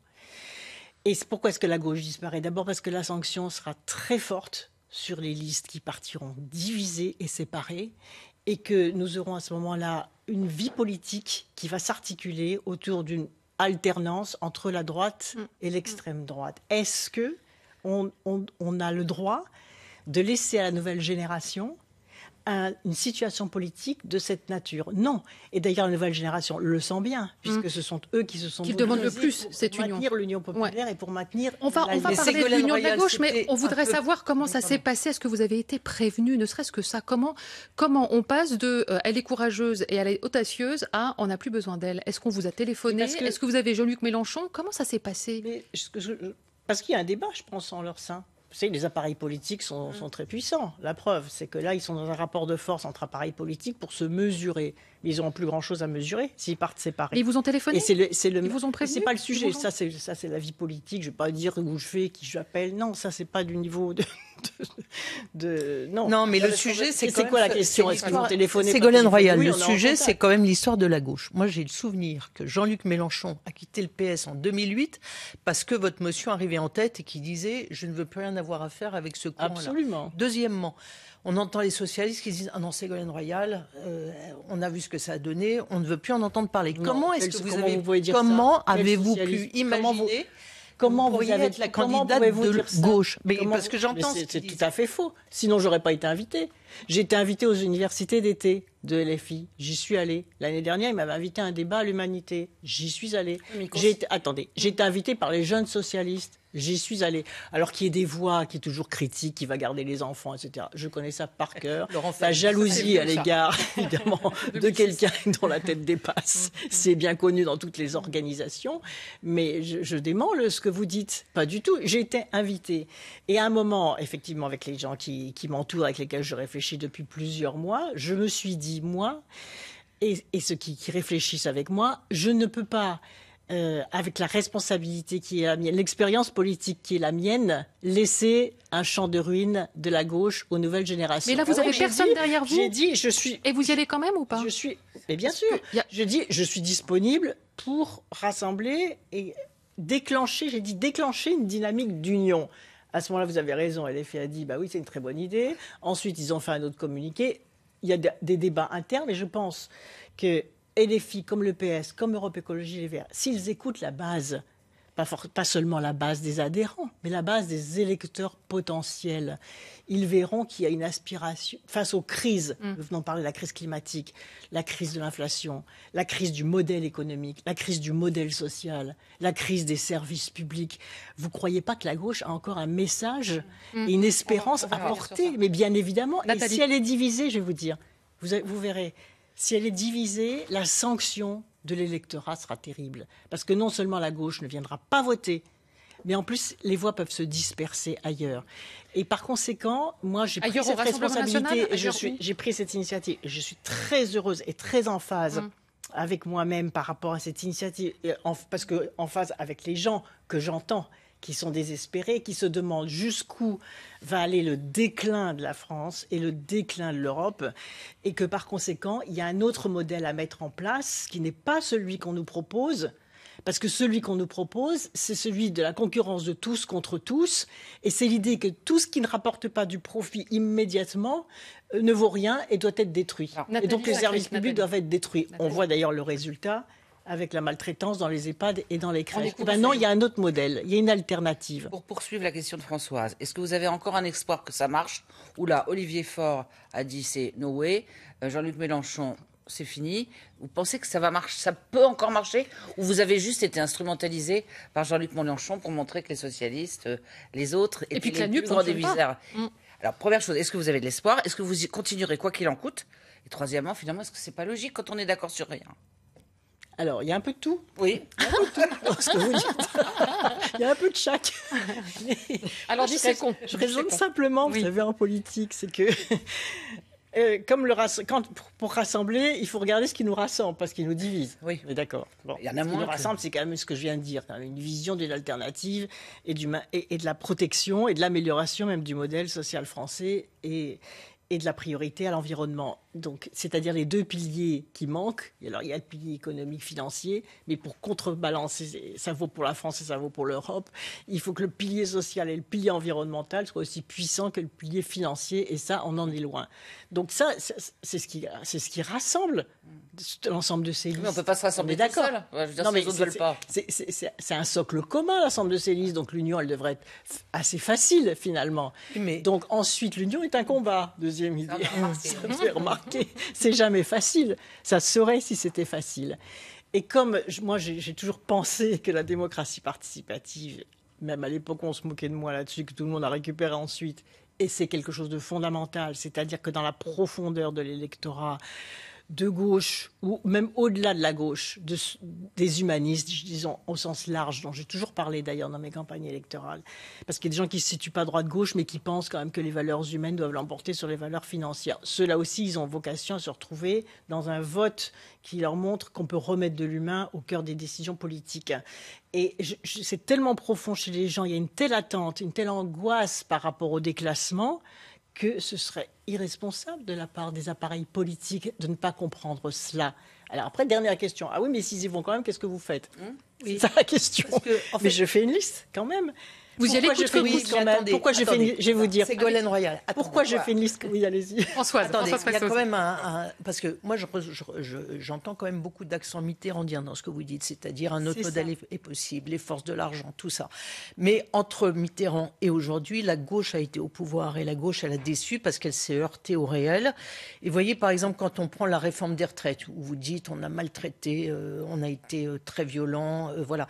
Et pourquoi est-ce que la gauche disparaît D'abord parce que la sanction sera très forte sur les listes qui partiront divisées et séparées et que nous aurons à ce moment-là une vie politique qui va s'articuler autour d'une alternance entre la droite mm. et l'extrême droite. Est-ce que on, a le droit de laisser à la nouvelle génération à une situation politique de cette nature. Non. Et d'ailleurs, la nouvelle génération le sent bien, puisque mmh. ce sont eux qui se sont qui demandent le plus pour cette union. l'union populaire et pour maintenir. On va, on va parler de l'union de la gauche, mais on voudrait savoir comment ça s'est passé. Est-ce que vous avez été prévenu, ne serait-ce que ça Comment, comment on passe de euh, elle est courageuse et elle est audacieuse à on n'a plus besoin d'elle Est-ce qu'on vous a téléphoné Est-ce que vous avez Jean-Luc Mélenchon Comment ça s'est passé Parce qu'il y a un débat, je pense, en leur sein. Vous savez, les appareils politiques mm. sont, très puissants. La preuve, c'est que là, ils sont dans un rapport de force entre appareils politiques pour se mesurer. Mais ils n'auront plus grand-chose à mesurer s'ils partent séparés. Mais ils vous ont téléphoné Et le, le, Ils vous ont prévenu C'est pas le sujet. Ça, c'est la vie politique. Je ne vais pas dire où je vais, qui j'appelle. Non, ça, c'est pas du niveau de non. mais le sujet, c'est quoi la question est Royal, le sujet, c'est quand même l'histoire de la gauche. Moi, j'ai le souvenir que Jean-Luc Mélenchon a quitté le PS en 2008 parce que votre motion arrivait en tête et qui disait Je ne veux plus rien avoir à faire avec ce courant-là. Absolument. Deuxièmement, on entend les socialistes qui disent Ah non, Ségolène Royal, euh, on a vu ce que ça a donné, on ne veut plus en entendre parler. comment est-ce que vous, avez, comment avez-vous pu imaginer comment vous, vous avez la candidate de gauche Mais parce que j'entends c'est tout à fait faux. Sinon j'aurais pas été invitée. J'ai été invitée aux universités d'été de LFI. J'y suis allée l'année dernière. Ils m'avaient invité à un débat à l'humanité. J'y suis allée. attendez, mm. j'ai été invitée par les jeunes socialistes. J'y suis allé. Alors qu'il y ait des voix qui est toujours critique, qui va garder les enfants, etc. Je connais ça par cœur. la jalousie à l'égard, évidemment, de quelqu'un dont la tête dépasse. Mm, mm. C'est bien connu dans toutes les organisations. Mais je, je ce que vous dites. Pas du tout. J'ai été invitée. Et à un moment, effectivement, avec les gens qui, m'entourent, avec lesquels je réfléchis depuis plusieurs mois, je me suis dit, moi, et, ceux qui réfléchissent avec moi, je ne peux pas euh, avec la responsabilité qui est la mienne, l'expérience politique qui est la mienne, laisser un champ de ruines de la gauche aux nouvelles générations. Mais là, vous n'avez ah, personne derrière vous. J'ai dit, je suis. Et vous y allez quand même ou pas Je suis. Mais bien sûr. j'ai Je dis, je suis disponible pour rassembler et déclencher. J'ai dit déclencher une dynamique d'union. À ce moment-là, vous avez raison. LFI a dit, bah oui, c'est une très bonne idée. Ensuite, ils ont fait un autre communiqué. Il y a des débats internes, et je pense que et les filles, comme le PS, comme Europe Écologie Les Verts, s'ils écoutent la base, pas, seulement la base des adhérents, mais la base des électeurs potentiels. Ils verront qu'il y a une aspiration face aux crises. Mm. Nous venons de parler de la crise climatique, la crise de l'inflation, la crise du modèle économique, la crise du modèle social, la crise des services publics. Vous ne croyez pas que la gauche a encore un message et mm. une mm. espérance à porter Mais bien évidemment, et si elle est divisée, je vais vous dire, vous, vous verrez, si elle est divisée, la sanction de l'électorat sera terrible. Parce que non seulement la gauche ne viendra pas voter, mais en plus, les voix peuvent se disperser ailleurs. Et par conséquent, moi, j'ai pris cette responsabilité, j'ai pris cette initiative. je suis très heureuse et très en phase hum. avec moi-même par rapport à cette initiative, parce que en phase avec les gens que j'entends qui sont désespérés, qui se demandent jusqu'où va aller le déclin de la France et le déclin de l'Europe, et que par conséquent, il y a un autre modèle à mettre en place qui n'est pas celui qu'on nous propose, parce que celui qu'on nous propose, c'est celui de la concurrence de tous contre tous, et c'est l'idée que tout ce qui ne rapporte pas du profit immédiatement euh, ne vaut rien et doit être détruit. et donc les services publics doivent être détruits. On voit d'ailleurs le résultat, avec la maltraitance dans les EHPAD et dans les crèches. Maintenant, eh ben non, il y a un autre modèle, il y a une alternative. Pour poursuivre la question de Françoise, est-ce que vous avez encore un espoir que ça marche Ou là, Olivier Faure a dit c'est no way, euh, Jean-Luc Mélenchon c'est fini. Vous pensez que ça va marcher, ça peut encore marcher Ou vous avez juste été instrumentalisé par Jean-Luc Mélenchon pour montrer que les socialistes, euh, les autres, et puis que la nuque des misères Alors première chose, est-ce que vous avez de l'espoir Est-ce que vous y continuerez quoi qu'il en coûte Et troisièmement, finalement, est-ce que c'est pas logique quand on est d'accord sur rien alors, il y a un peu de tout. Oui. Il y a un peu de chaque. Alors, je, raisonne, je raisonne simplement, vous savez, en politique, c'est que. Euh, comme le quand, pour, rassembler, il faut regarder ce qui nous rassemble, parce qu'il nous divise. Oui. Mais d'accord. Il y en a moins. rassemble, c'est quand même ce que je viens de dire, hein. une vision d'une alternative et, du, et, de la protection et de l'amélioration même du modèle social français et, et de la priorité à l'environnement. Donc, c'est-à-dire les deux piliers qui manquent. Alors, il y a le pilier économique, financier, mais pour contrebalancer, ça vaut pour la France et ça vaut pour l'Europe, il faut que le pilier social et le pilier environnemental soient aussi puissants que le pilier financier, et ça, on en est loin. Donc, ça, c'est ce c'est ce qui rassemble l'ensemble de ces Mais on peut pas se rassembler d'accord. non, mais C'est un socle commun, l'ensemble de ces listes. Donc l'union, elle devrait être assez facile finalement. Mais... Donc ensuite, l'union est un combat. Deuxième idée. Ça me fait remarquer. C'est jamais facile. Ça serait si c'était facile. Et comme moi, j'ai toujours pensé que la démocratie participative, même à l'époque, on se moquait de moi là-dessus, que tout le monde a récupéré ensuite. Et c'est quelque chose de fondamental, c'est-à-dire que dans la profondeur de l'électorat, de gauche, ou même au-delà de la gauche, des humanistes, disons au sens large, dont j'ai toujours parlé d'ailleurs dans mes campagnes électorales, parce qu'il y a des gens qui ne se situent pas droite-gauche, mais qui pensent quand même que les valeurs humaines doivent l'emporter sur les valeurs financières. Ceux-là aussi, ils ont vocation à se retrouver dans un vote qui leur montre qu'on peut remettre de l'humain au cœur des décisions politiques. Et c'est tellement profond chez les gens, il y a une telle attente, une telle angoisse par rapport au déclassement que ce serait irresponsable de la part des appareils politiques de ne pas comprendre cela. Alors après, dernière question. Ah oui, mais s'ils y vont quand même, qu'est-ce que vous faites hein C'est ça la question. Que, mais je fais une liste quand même. Vous y allez je quand même Pourquoi je fais une... Je vais vous dire. Royal. pourquoi je fais une liste Oui, allez-y. Françoise. Attendez, il y a quand même un, parce que moi j'entends je, quand même beaucoup d'accent mitterrandien dans ce que vous dites, c'est-à-dire un autre modèle est possible, les forces de l'argent, tout ça. Mais entre Mitterrand et aujourd'hui, la gauche a été au pouvoir et la gauche elle a déçu parce qu'elle s'est heurtée au réel. Et voyez par exemple quand on prend la réforme des retraites où vous dites on a maltraité, euh, on a été euh, très violent, euh, voilà.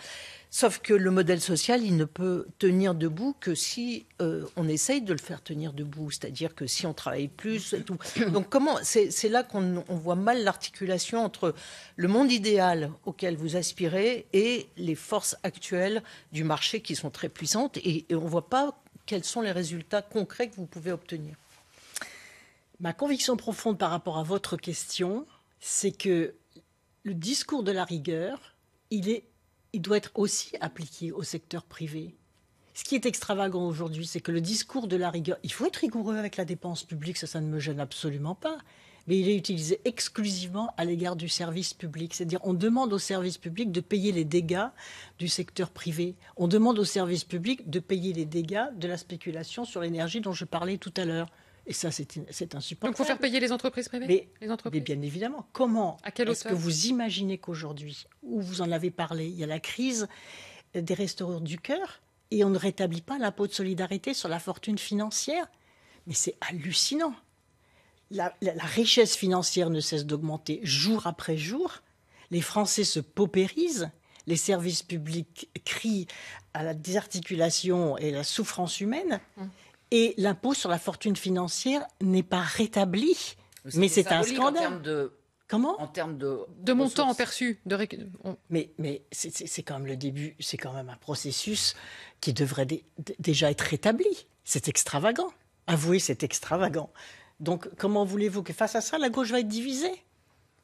Sauf que le modèle social, il ne peut tenir debout que si euh, on essaye de le faire tenir debout, c'est-à-dire que si on travaille plus et tout. Donc comment C'est là qu'on voit mal l'articulation entre le monde idéal auquel vous aspirez et les forces actuelles du marché qui sont très puissantes et, et on ne voit pas quels sont les résultats concrets que vous pouvez obtenir. Ma conviction profonde par rapport à votre question, c'est que le discours de la rigueur, il est il doit être aussi appliqué au secteur privé. Ce qui est extravagant aujourd'hui, c'est que le discours de la rigueur, il faut être rigoureux avec la dépense publique, ça, ne me gêne absolument pas, mais il est utilisé exclusivement à l'égard du service public. C'est-à-dire, on demande au service public de payer les dégâts du secteur privé. On demande au service public de payer les dégâts de la spéculation sur l'énergie dont je parlais tout à l'heure. Et ça, c'est insupportable. Donc, il faut faire payer les entreprises privées mais, les entreprises. mais bien évidemment, comment est-ce que vous imaginez qu'aujourd'hui, où vous en avez parlé, il y a la crise des restaurateurs du cœur et on ne rétablit pas l'impôt de solidarité sur la fortune financière Mais c'est hallucinant. La, la richesse financière ne cesse d'augmenter jour après jour. Les Français se paupérisent les services publics crient à la désarticulation et la souffrance humaine. Hum. Et l'impôt sur la fortune financière n'est pas rétabli. Mais c'est un scandale. Comment En termes de. De montant perçu. De... Mais, c'est quand même le début, c'est quand même un processus qui devrait déjà être rétabli. C'est extravagant. Avouez, c'est extravagant. Donc, comment voulez-vous que face à ça, la gauche va être divisée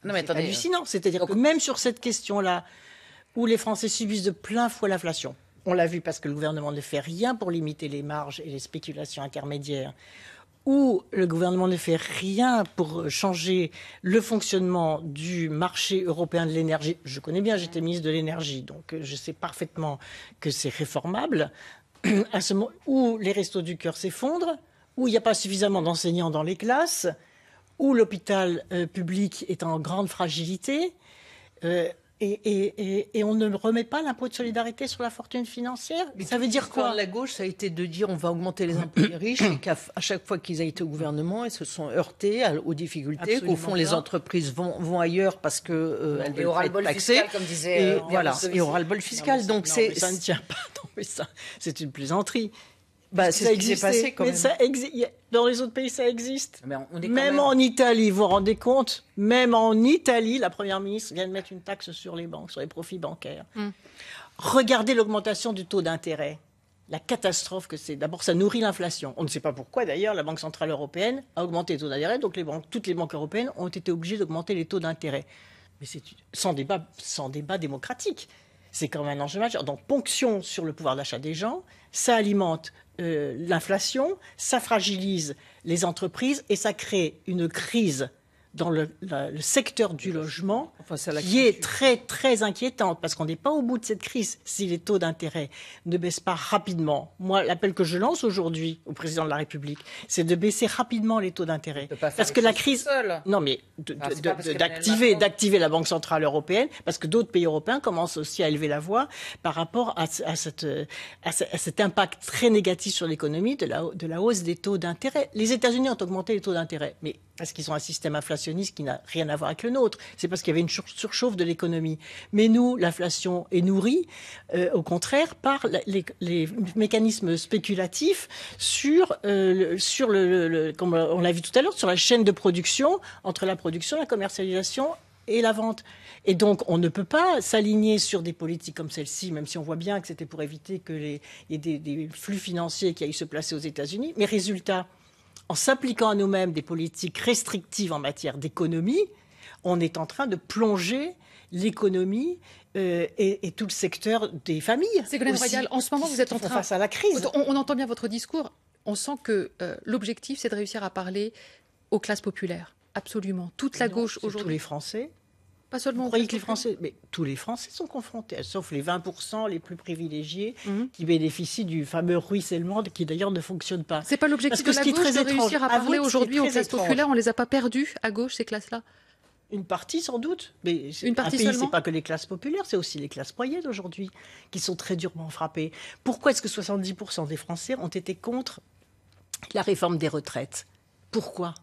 Non, mais hallucinant. C'est-à-dire que même sur cette question-là, où les Français subissent de plein fouet l'inflation, on l'a vu parce que le gouvernement ne fait rien pour limiter les marges et les spéculations intermédiaires, Ou le gouvernement ne fait rien pour changer le fonctionnement du marché européen de l'énergie. Je connais bien, j'étais ministre de l'énergie, donc euh, je sais parfaitement que c'est réformable. À ce moment où les restos du cœur s'effondrent, où il n'y a pas suffisamment d'enseignants dans les classes, où l'hôpital euh, public est en grande fragilité, euh, et, et, on ne remet pas l'impôt de solidarité sur la fortune financière Ça veut dire quoi La gauche, ça a été de dire on va augmenter les impôts des riches et qu'à chaque fois qu'ils ont été au gouvernement, ils se sont heurtés aux difficultés, qu'au fond, les entreprises vont, ailleurs parce qu'elles euh, elles pas être taxées. Fiscal, comme disait, et, euh, voilà, et aura le bol fiscal. donc ça ne tient pas. c'est une plaisanterie. Bah, c'est Mais ça dans les autres pays, ça existe. Mais on est même, en Italie, vous vous rendez compte Même en Italie, la Première ministre vient de mettre une taxe sur les banques, sur les profits bancaires. Hmm. Regardez l'augmentation du taux d'intérêt. La catastrophe que c'est. D'abord, ça nourrit l'inflation. On ne sait pas pourquoi, d'ailleurs, la Banque Centrale Européenne a augmenté les taux d'intérêt. Donc, toutes les banques européennes ont été obligées d'augmenter les taux d'intérêt. Mais c'est sans débat, sans débat démocratique. C'est quand même un enjeu majeur. Donc, ponction sur le pouvoir d'achat des gens, ça alimente euh, l'inflation, ça fragilise les entreprises et ça crée une crise dans le secteur du logement qui est très, très inquiétante, parce qu'on n'est pas au bout de cette crise si les taux d'intérêt ne baissent pas rapidement. Moi, l'appel que je lance aujourd'hui au président de la République, c'est de baisser rapidement les taux d'intérêt. Parce que la crise... Non, mais d'activer d'activer la Banque Centrale Européenne, parce que d'autres pays européens commencent aussi à élever la voix par rapport à, cette, à, cet impact très négatif sur l'économie de la, de la hausse des taux d'intérêt. Les États-Unis ont augmenté les taux d'intérêt, mais parce qu'ils ont un système inflationniste qui n'a rien à voir avec le nôtre. C'est parce qu'il y avait une surchauffe de l'économie. Mais nous, l'inflation est nourrie, euh, au contraire, par les, mécanismes spéculatifs sur, euh, sur le, comme on l'a vu tout à l'heure, sur la chaîne de production, entre la production, la commercialisation et la vente. Et donc, on ne peut pas s'aligner sur des politiques comme celle-ci, même si on voit bien que c'était pour éviter que y ait des, flux financiers qui aillent se placer aux États-Unis. Mais résultat, en s'appliquant à nous-mêmes des politiques restrictives en matière d'économie, on est en train de plonger l'économie euh, et, tout le secteur des familles. en ce moment, vous êtes en train. Face à la crise. On, entend bien votre discours. On sent que euh, l'objectif, c'est de réussir à parler aux classes populaires. Absolument. Toute la gauche aujourd'hui. Tous les Français. Pas seulement. Vous croyez que les Français, mais tous les Français sont confrontés, sauf les 20% les plus privilégiés mmh. qui bénéficient du fameux ruissellement qui d'ailleurs ne fonctionne pas. C'est pas l'objectif de la gauche de réussir à, parler aujourd'hui aux classes populaires. On les a pas perdus à gauche ces classes-là. Une partie sans doute, mais une n'est pas que les classes populaires, c'est aussi les classes moyennes aujourd'hui qui sont très durement frappées. Pourquoi est-ce que 70% des Français ont été contre la réforme des retraites Pourquoi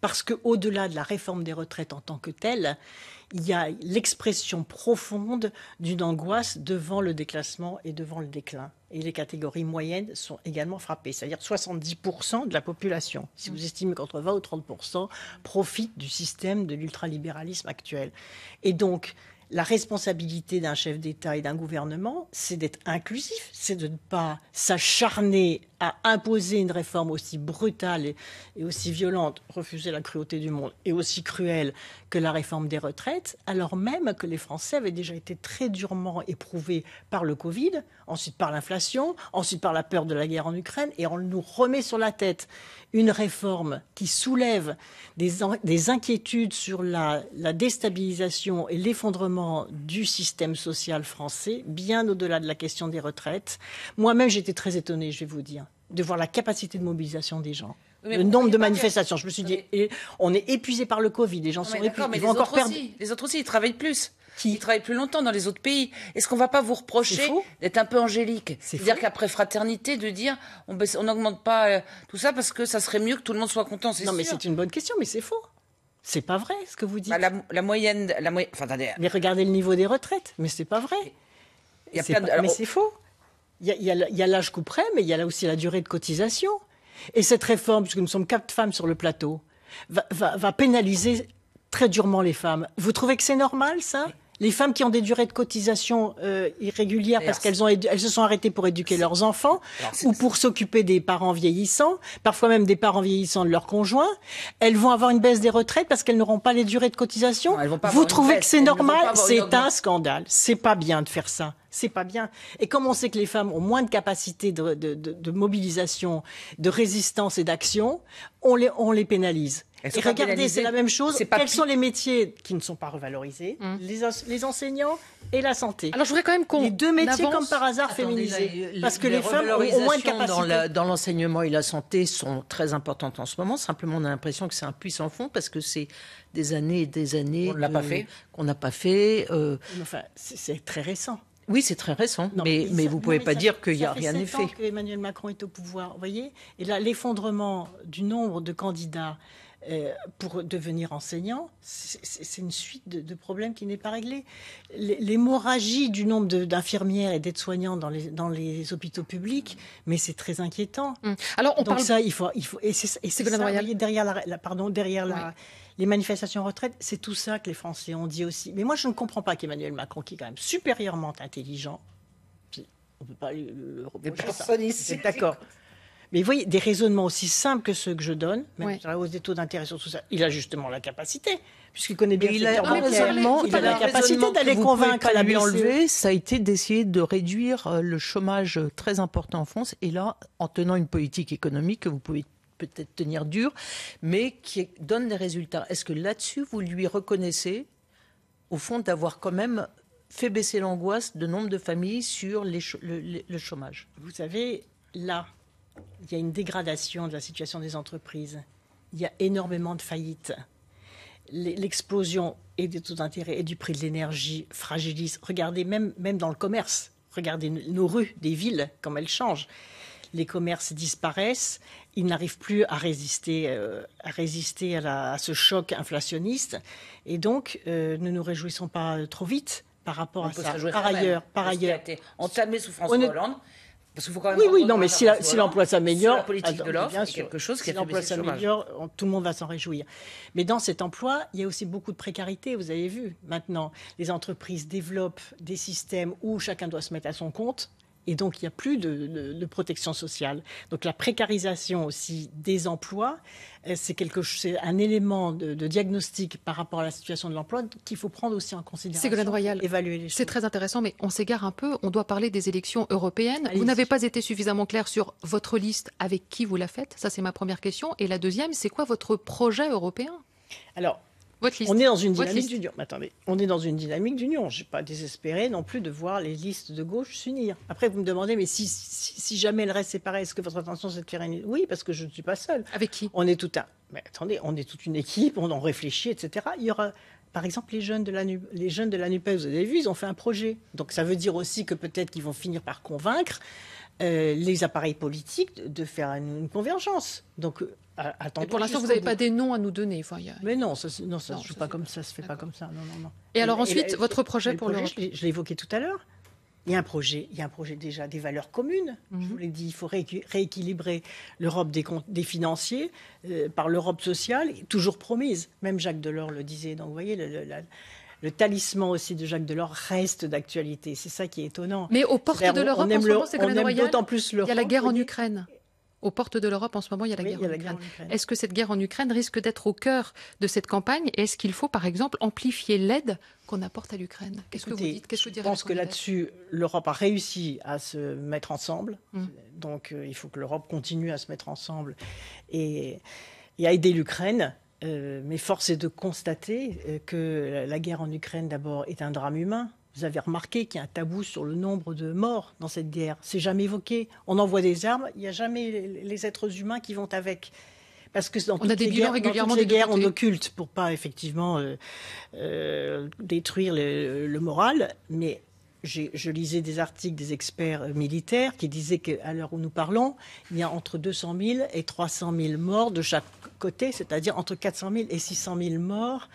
Parce que au-delà de la réforme des retraites en tant que telle, il y a l'expression profonde d'une angoisse devant le déclassement et devant le déclin. Et les catégories moyennes sont également frappées, c'est-à-dire 70% de la population, si vous estimez qu'entre 20 ou 30% profitent du système de l'ultralibéralisme actuel. Et donc, la responsabilité d'un chef d'État et d'un gouvernement, c'est d'être inclusif, c'est de ne pas s'acharner à imposer une réforme aussi brutale et, aussi violente, refuser la cruauté du monde, et aussi cruelle que la réforme des retraites, alors même que les Français avaient déjà été très durement éprouvés par le Covid, ensuite par l'inflation, ensuite par la peur de la guerre en Ukraine, et on nous remet sur la tête une réforme qui soulève des, des inquiétudes sur la, la déstabilisation et l'effondrement du système social français, bien au-delà de la question des retraites. Moi-même, j'étais très étonnée, je vais vous dire de voir la capacité de mobilisation des gens. le nombre de manifestations. Je me suis dit, eh, on est épuisé par le Covid, les gens sont épuisés. Ils mais vont encore perdre. les autres aussi, ils travaillent plus. Qui ils travaillent plus longtemps dans les autres pays. Est-ce qu'on va pas vous reprocher d'être un peu angélique C'est-à-dire qu'après fraternité, de dire on n'augmente pas euh, tout ça parce que ça serait mieux que tout le monde soit content. Non, mais c'est une bonne question, mais c'est faux. C'est pas vrai ce que vous dites. Bah, la, moyenne, mais regardez le niveau des retraites, mais c'est pas vrai. y mais c'est faux. Il y a, l'âge coup mais il y a là aussi la durée de cotisation. Et cette réforme, puisque nous sommes quatre femmes sur le plateau, va pénaliser très durement les femmes. Vous trouvez que c'est normal, ça les femmes qui ont des durées de cotisation euh, irrégulières parce qu'elles ont elles se sont arrêtées pour éduquer leurs enfants ou pour s'occuper des parents vieillissants, parfois même des parents vieillissants de leurs conjoints, elles vont avoir une baisse des retraites parce qu'elles n'auront pas les durées de cotisation. Vous trouvez que c'est normal C'est un scandale. C'est pas bien de faire ça. C'est pas bien. Et comme on sait que les femmes ont moins de capacité de, de mobilisation, de résistance et d'action, on les, on les pénalise. Et regardez, c'est la même chose. Quels sont les métiers qui ne sont pas revalorisés hum. les, enseignants et la santé. Alors je voudrais quand même qu'on les deux métiers comme par hasard féminisés, parce que les, femmes ont, moins de capacité. Dans l'enseignement et la santé sont très importantes en ce moment. Simplement, on a l'impression que c'est un puits sans fond parce que c'est des années et des années. pas fait. Qu'on n'a pas fait. Euh. Enfin, c'est très récent. Oui, c'est très récent, mais, mais, vous ne pouvez pas dire qu'il n'y a rien fait. fait. Ans que Emmanuel Macron est au pouvoir, vous voyez Et là, l'effondrement du nombre de candidats euh, pour devenir enseignant, c'est une suite de, problèmes qui n'est pas réglée. L'hémorragie du nombre d'infirmières et d'aides-soignants dans les, dans les hôpitaux publics, mais c'est très inquiétant. Hum. Alors, on ça, il faut, il faut, et c'est derrière la, pardon, derrière les manifestations retraite, c'est tout ça que les Français ont dit aussi. Mais moi, je ne comprends pas qu'Emmanuel Macron, qui est quand même supérieurement intelligent, on ne peut pas le reprocher. Personne ici. D'accord. Mais vous voyez, des raisonnements aussi simples que ceux que je donne, même sur la hausse des taux d'intérêt sur tout ça, il a justement la capacité, puisqu'il connaît bien il raisonnement, il a la capacité d'aller convaincre la lui e. enlever, ça a été d'essayer de réduire euh, le chômage euh, très important en France, et là, en tenant une politique économique que vous pouvez peut-être tenir dure, mais qui donne des résultats. Est-ce que là-dessus, vous lui reconnaissez, au fond, d'avoir quand même fait baisser l'angoisse de nombre de familles sur les le chômage Vous savez, là, il y a une dégradation de la situation des entreprises, il y a énormément de faillites. L'explosion des taux d'intérêt et du prix de l'énergie fragilise. Regardez même, même dans le commerce, regardez nos rues des villes, comme elles changent. Les commerces disparaissent, ils n'arrivent plus à résister, euh, à, ce choc inflationniste. Et donc, euh, ne nous réjouissons pas trop vite par rapport à ça. Par ailleurs, par ailleurs. on sous François en Hollande. Oui, oui, non, mais si l'emploi s'améliore. politique quelque chose qui si l'emploi s'améliore, tout le monde va s'en réjouir. Mais dans cet emploi, il y a aussi beaucoup de précarité, vous avez vu maintenant. Les entreprises développent des systèmes où chacun doit se mettre à son compte et donc, il n'y a plus de, protection sociale. Donc, la précarisation aussi des emplois, euh, c'est un élément de, diagnostic par rapport à la situation de l'emploi qu'il faut prendre aussi en considération. Royal, évaluer C'est très intéressant, mais on s'égare un peu. On doit parler des élections européennes. Vous n'avez pas été suffisamment clair sur votre liste avec qui vous la faites. Ça, c'est ma première question. Et la deuxième, c'est quoi votre projet européen alors, on est dans une dynamique d'union. Attendez, on est dans une dynamique d'union. Je n'ai pas désespéré non plus de voir les listes de gauche s'unir. Après, vous me demandez, mais si, jamais le reste est pareil, est-ce que votre intention c'est de faire une. Oui, parce que je ne suis pas seul. Avec qui On est tout un. Mais attendez, on est toute une équipe, on en réfléchit, etc. Il y aura. Par exemple, les jeunes, de la NUP, les jeunes de la NUPES, vous avez vu, ils ont fait un projet. Donc ça veut dire aussi que peut-être qu'ils vont finir par convaincre euh, les appareils politiques de, faire une, une convergence. Donc pour l'instant, vous n'avez pas des noms à nous donner. Mais non, ça, non, ne se pas comme ça, se fait pas comme ça. Et, alors ensuite, votre projet pour l'Europe Je, l'évoquais l'ai tout à l'heure. Il y a un projet, il y a un projet déjà des valeurs communes. Je mhm. vous l'ai dit, il faut rééquilibrer l'Europe des, des, financiers euh, par l'Europe sociale, toujours promise. Même Jacques Delors le disait. Donc, vous voyez, le, talisman aussi de Jacques Delors reste d'actualité. C'est ça qui est étonnant. Mais aux portes de l'Europe, on aime, le, on aime d'autant plus l'Europe. Il y a la guerre en Ukraine aux portes de l'Europe en ce moment, il y a la, guerre, en Ukraine. Est-ce que cette guerre en Ukraine risque d'être au cœur de cette campagne est-ce qu'il faut, par exemple, amplifier l'aide qu'on apporte à l'Ukraine Qu'est-ce que vous dites Qu'est-ce que Je pense que là-dessus, l'Europe a réussi à se mettre ensemble. Hum. Donc, euh, il faut que l'Europe continue à se mettre ensemble et, à aider l'Ukraine. Euh, mais force est de constater euh, que la guerre en Ukraine, d'abord, est un drame humain vous avez remarqué qu'il y a un tabou sur le nombre de morts dans cette guerre. C'est jamais évoqué. On envoie des armes, il n'y a jamais les êtres humains qui vont avec. Parce que dans on a guerres, régulièrement on occulte pour pas effectivement euh, euh, détruire le, le moral. Mais je lisais des articles des experts euh, militaires qui disaient qu'à l'heure où nous parlons, il y a entre 200 000 et 300 000 morts de chaque côté, c'est-à-dire entre 400 000 et 600 000 morts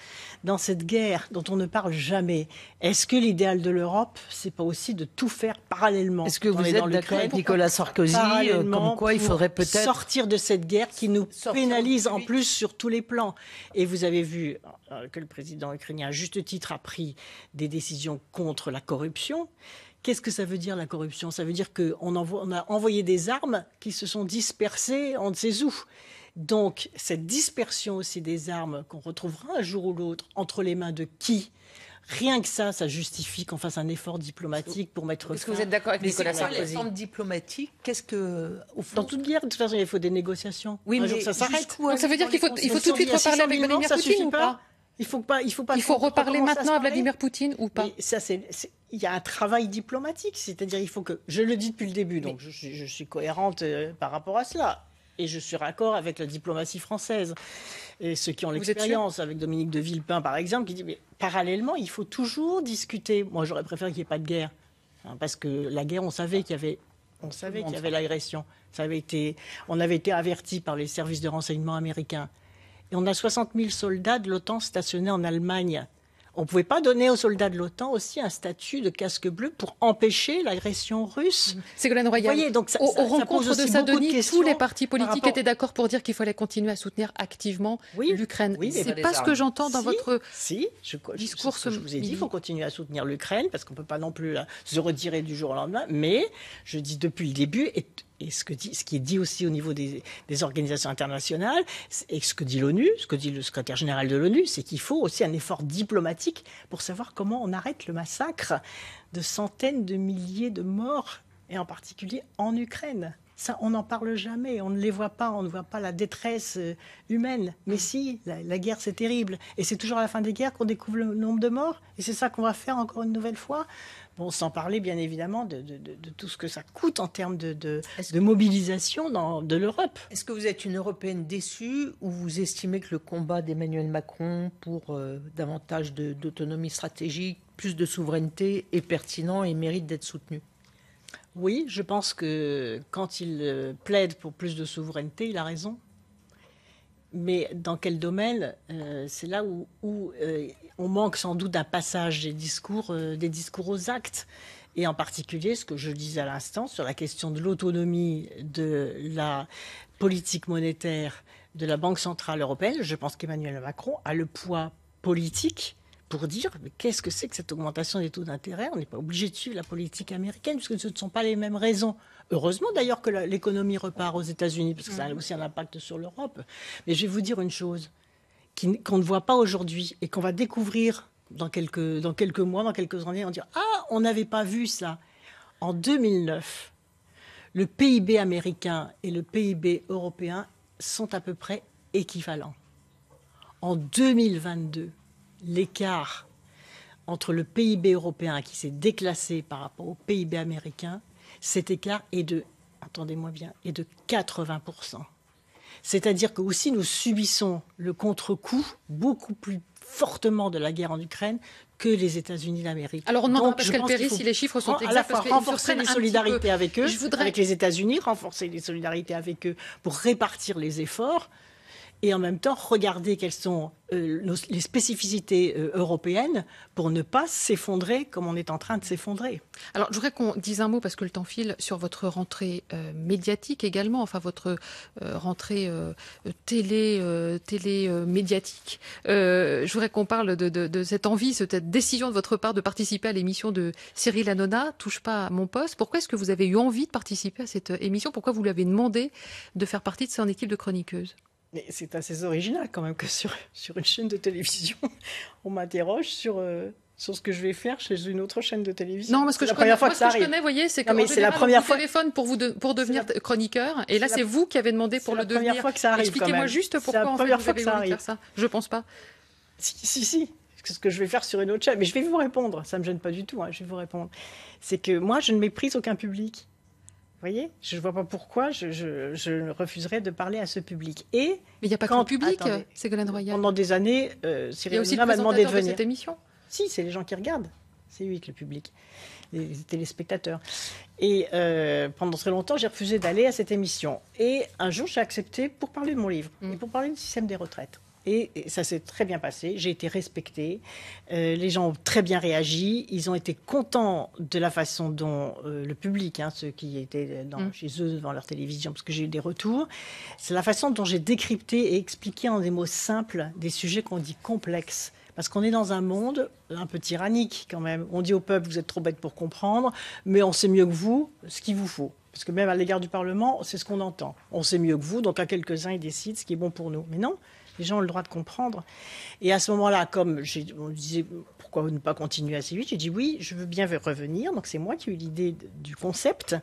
dans cette guerre dont on ne parle jamais. Est-ce que l'idéal de l'Europe, c'est pas aussi de tout faire parallèlement Est-ce que vous êtes d'accord Nicolas Sarkozy euh, Comme quoi, il faudrait peut-être sortir de cette guerre qui nous pénalise en plus sur tous les plans. Et vous avez vu euh, que le président ukrainien, à juste titre, a pris des décisions contre la corruption. Qu'est-ce que ça veut dire la corruption Ça veut dire qu'on on a envoyé des armes qui se sont dispersées, on ne sait où. Donc cette dispersion aussi des armes qu'on retrouvera un jour ou l'autre entre les mains de qui Rien que ça, ça justifie qu'on fasse un effort diplomatique pour mettre. Est-ce que vous êtes d'accord avec Nicolas Sarkozy diplomatique, qu'est-ce que. Dans toute guerre, de toute façon, il faut des négociations. Oui, mais ça s'arrête. ça veut dire qu'il faut, il faut tout de suite reparler avec Vladimir Poutine ou pas il faut pas, il faut pas. Il faut reparler maintenant à Vladimir Poutine ou pas Ça, c'est, il y a un travail diplomatique, c'est-à-dire il faut que, je le dis depuis le début, donc je, suis cohérente euh, par rapport à cela. Et je suis raccord avec la diplomatie française et ceux qui ont l'expérience, avec Dominique de Villepin par exemple, qui dit mais parallèlement, il faut toujours discuter. Moi, j'aurais préféré qu'il n'y ait pas de guerre, hein, parce que la guerre, on savait qu'il y avait, on savait qu'il y avait l'agression. Ça avait été, on avait été averti par les services de renseignement américains. Et on a 60 000 soldats de l'OTAN stationnés en Allemagne. On ne pouvait pas donner aux soldats de l'OTAN aussi un statut de casque bleu pour empêcher l'agression russe. Mm. Ségolène Royal, voyez, donc ça, au, ça, rencontre de tous les partis politiques étaient d'accord pour dire qu'il fallait continuer à soutenir activement l'Ukraine. Oui, c'est pas ce que j'entends dans votre si, je, discours. Ce que je vous ai dit, il faut continuer à soutenir l'Ukraine parce qu'on ne peut pas non plus euh, se retirer du jour au lendemain. Mais je dis depuis le début, et et ce, que dit, ce qui est dit aussi au niveau des, organisations internationales, et ce que dit l'ONU, ce que dit le secrétaire général de l'ONU, c'est qu'il faut aussi un effort diplomatique pour savoir comment on arrête le massacre de centaines de milliers de morts, et en particulier en Ukraine. Ça, on n'en parle jamais, on ne les voit pas, on ne voit pas la détresse euh, humaine. Mais mm. si, la, la guerre, c'est terrible. Et c'est toujours à la fin des guerres qu'on découvre le nombre de morts. Et c'est ça qu'on va faire encore une nouvelle fois. Bon, sans parler bien évidemment de, tout ce que ça coûte en termes de, mobilisation de l'Europe. Est-ce que vous êtes une Européenne déçue ou vous estimez que le combat d'Emmanuel Macron pour euh, davantage d'autonomie stratégique, plus de souveraineté est pertinent et mérite d'être soutenu Oui, je pense que quand il euh, plaide pour plus de souveraineté, il a raison mais dans quel domaine euh, C'est là où, euh, on manque sans doute d'un passage des euh, des discours aux actes. Et en particulier, ce que je disais à l'instant sur la question de l'autonomie de la politique monétaire de la Banque centrale européenne, je pense qu'Emmanuel Macron a le poids politique pour dire qu'est-ce que c'est que cette augmentation des taux d'intérêt. On n'est pas obligé de suivre la politique américaine, puisque ce ne sont pas les mêmes raisons. Heureusement d'ailleurs que l'économie repart aux États-Unis, parce que ça a mmh. aussi un impact sur l'Europe. Mais je vais vous dire une chose qu'on ne voit pas aujourd'hui et qu'on va découvrir dans quelques, dans quelques mois, dans quelques années, on dira Ah, on n'avait pas vu ça. En 2009, le PIB américain et le PIB européen sont à peu près équivalents. En 2022, l'écart entre le PIB européen qui s'est déclassé par rapport au PIB américain, cet écart est de, attendez moi bien, est de 80%. C'est-à-dire que aussi nous subissons le contre-coup beaucoup plus fortement de la guerre en Ukraine que les États-Unis d'Amérique. Alors on demande à Pascal Perry si les chiffres sont exacts. la renforcer les solidarités avec eux, Je voudrais... avec les États-Unis, renforcer les solidarités avec eux pour répartir les efforts et en même temps regarder quelles sont euh, les spécificités euh, européennes pour ne pas s'effondrer comme on est en train de s'effondrer. Alors je voudrais qu'on dise un mot parce que le temps file sur votre rentrée euh, médiatique également, enfin votre rentrée télé, télé médiatique. je voudrais qu'on parle de, cette envie, cette décision de votre part de participer à l'émission de Cyril Hanouna, touche pas à mon poste. Pourquoi est-ce que vous avez eu envie de participer à cette émission Pourquoi vous l'avez demandé de faire partie de son équipe de chroniqueuses mais c'est assez original quand même que sur, sur une chaîne de télévision, on m'interroge sur, euh, sur ce que je vais faire chez une autre chaîne de télévision. Non, parce que, je, que, je connais, vous voyez, c'est que c'est la première fois... téléphone pour vous pour devenir chroniqueur, et là c'est vous qui avez demandé pour le devenir. la première fois que ça arrive. Expliquez-moi juste pourquoi la fois que ça arrive. ça. Je pense pas. Si, si, si. Ce que je vais faire sur une autre chaîne, mais je vais vous répondre. Ça ne me gêne pas du tout. Hein, je vais vous répondre. C'est que moi, je ne méprise aucun public voyez, je ne vois pas pourquoi je, refuserais de parler à ce public. Et Mais il n'y a pas quand, que le public, euh, Ségolène Royal. Pendant des années, euh, Cyril Hanouna m'a demandé de venir. De cette émission Si, c'est les gens qui regardent. C'est lui que le public, les, téléspectateurs. Et euh, pendant très longtemps, j'ai refusé d'aller à cette émission. Et un jour, j'ai accepté pour parler de mon livre mm. et pour parler du système des retraites. Et, ça s'est très bien passé. J'ai été respectée. Euh, les gens ont très bien réagi. Ils ont été contents de la façon dont euh, le public, hein, ceux qui étaient euh, mm. chez eux devant leur télévision, parce que j'ai eu des retours, c'est la façon dont j'ai décrypté et expliqué en des mots simples des sujets qu'on dit complexes. Parce qu'on est dans un monde un peu tyrannique quand même. On dit au peuple, vous êtes trop bête pour comprendre, mais on sait mieux que vous ce qu'il vous faut. Parce que même à l'égard du Parlement, c'est ce qu'on entend. On sait mieux que vous, donc à quelques-uns, ils décident ce qui est bon pour nous. Mais non, les gens ont le droit de comprendre. Et à ce moment-là, comme on disait pourquoi ne pas continuer assez vite, j'ai dit oui, je veux bien revenir. Donc c'est moi qui ai eu l'idée du concept.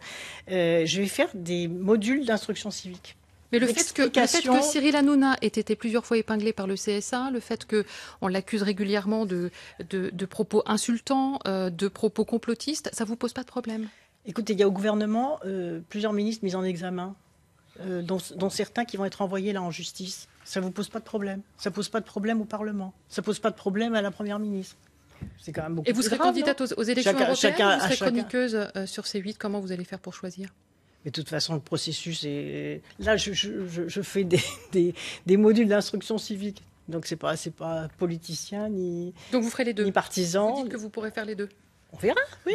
Euh, je vais faire des modules d'instruction civique. Mais le fait, que, Cyril Hanouna ait été plusieurs fois épinglé par le CSA, le fait qu'on l'accuse régulièrement de, de, propos insultants, euh, de propos complotistes, ça ne vous pose pas de problème Écoutez, il y a au gouvernement euh, plusieurs ministres mis en examen, dont, dont, certains qui vont être envoyés là en justice. Ça ne vous pose pas de problème. Ça ne pose pas de problème au Parlement. Ça ne pose pas de problème à la Première ministre. C'est quand même beaucoup Et vous serez candidate aux, élections européennes chacun, vous serez chroniqueuse euh, sur ces huit Comment vous allez faire pour choisir mais de toute façon, le processus est. Là, je, fais des, modules d'instruction civique. Donc, c'est pas, pas politicien ni. Donc, vous ferez les deux. Ni partisan. Vous dites que vous pourrez faire les deux. On verra, oui.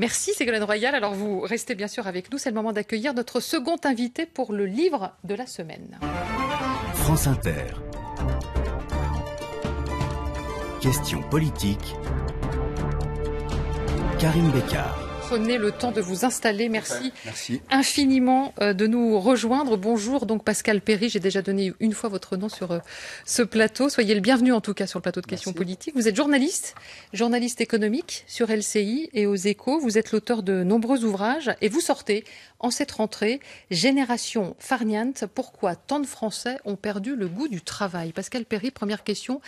Merci Ségolène Royal. Alors vous restez bien sûr avec nous. C'est le moment d'accueillir notre second invité pour le livre de la semaine. France Inter. Question politique. Karim Bécard prenez le temps de vous installer. Merci, infiniment euh, de nous rejoindre. Bonjour, donc Pascal Perry, j'ai déjà donné une fois votre nom sur euh, ce plateau. Soyez le bienvenu en tout cas sur le plateau de questions politiques. Vous êtes journaliste, journaliste économique sur LCI et aux échos. Vous êtes l'auteur de nombreux ouvrages et vous sortez en cette rentrée Génération Farniante, pourquoi tant de Français ont perdu le goût du travail Pascal Perry, première question.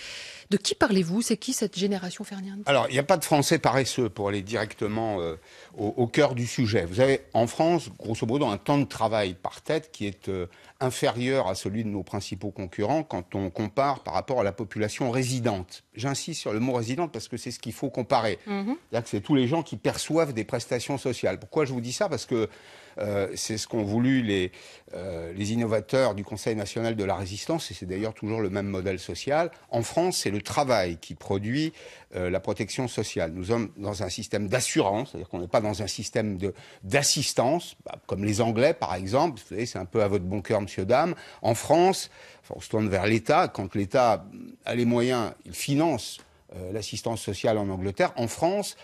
De qui parlez-vous C'est qui cette génération Farniante Alors, il n'y a pas de Français paresseux pour aller directement euh, au, cœur du sujet. Vous avez en France, grosso modo, un temps de travail par tête qui est euh, inférieur à celui de nos principaux concurrents quand on compare par rapport à la population résidente. J'insiste sur le mot résidente parce que c'est ce qu'il faut comparer. Mhm. que C'est tous les gens qui perçoivent des prestations sociales. Pourquoi je vous dis ça Parce que euh, c'est ce qu'ont voulu euh, les, innovateurs du Conseil national de la résistance, et c'est d'ailleurs toujours le même modèle social. En France, c'est le travail qui produit euh, la protection sociale. Nous sommes dans un système d'assurance, c'est-à-dire qu'on n'est pas dans un système d'assistance, bah, comme les Anglais par exemple. Vous savez, c'est un peu à votre bon cœur, monsieur, dame. En France, on se tourne vers l'État. Quand l'État a les moyens, il finance l'assistance sociale en Angleterre. En France,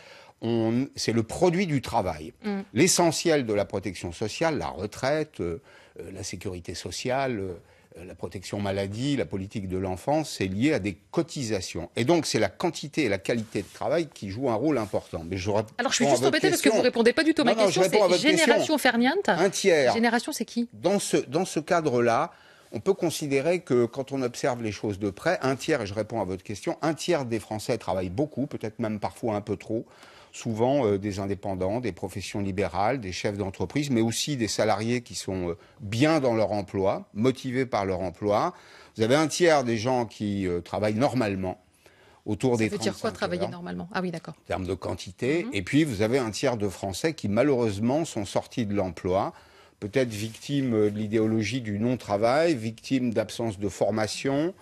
c'est le produit du travail. Mm. L'essentiel de la protection sociale, la retraite, euh, euh, la sécurité sociale, euh, la protection maladie, la politique de l'enfance, c'est lié à des cotisations. Et donc, c'est la quantité et la qualité de travail qui jouent un rôle important. Mais je Alors, je suis juste embêté parce que vous ne répondez pas du tout à ma question. c'est Génération Ferniante. Un tiers. Génération, c'est qui dans ce, dans ce cadre-là, on peut considérer que quand on observe les choses de près, un tiers, et je réponds à votre question, un tiers des Français travaillent beaucoup, peut-être même parfois un peu trop souvent euh, des indépendants, des professions libérales, des chefs d'entreprise, mais aussi des salariés qui sont euh, bien dans leur emploi, motivés par leur emploi. Vous avez un tiers des gens qui euh, travaillent normalement, autour ça des veut dire quoi travailler normalement Ah oui, d'accord. En termes de quantité. Mhm. Et puis, vous avez un tiers de Français qui, malheureusement, sont sortis de l'emploi, peut-être victimes de l'idéologie du non-travail, victimes d'absence de formation,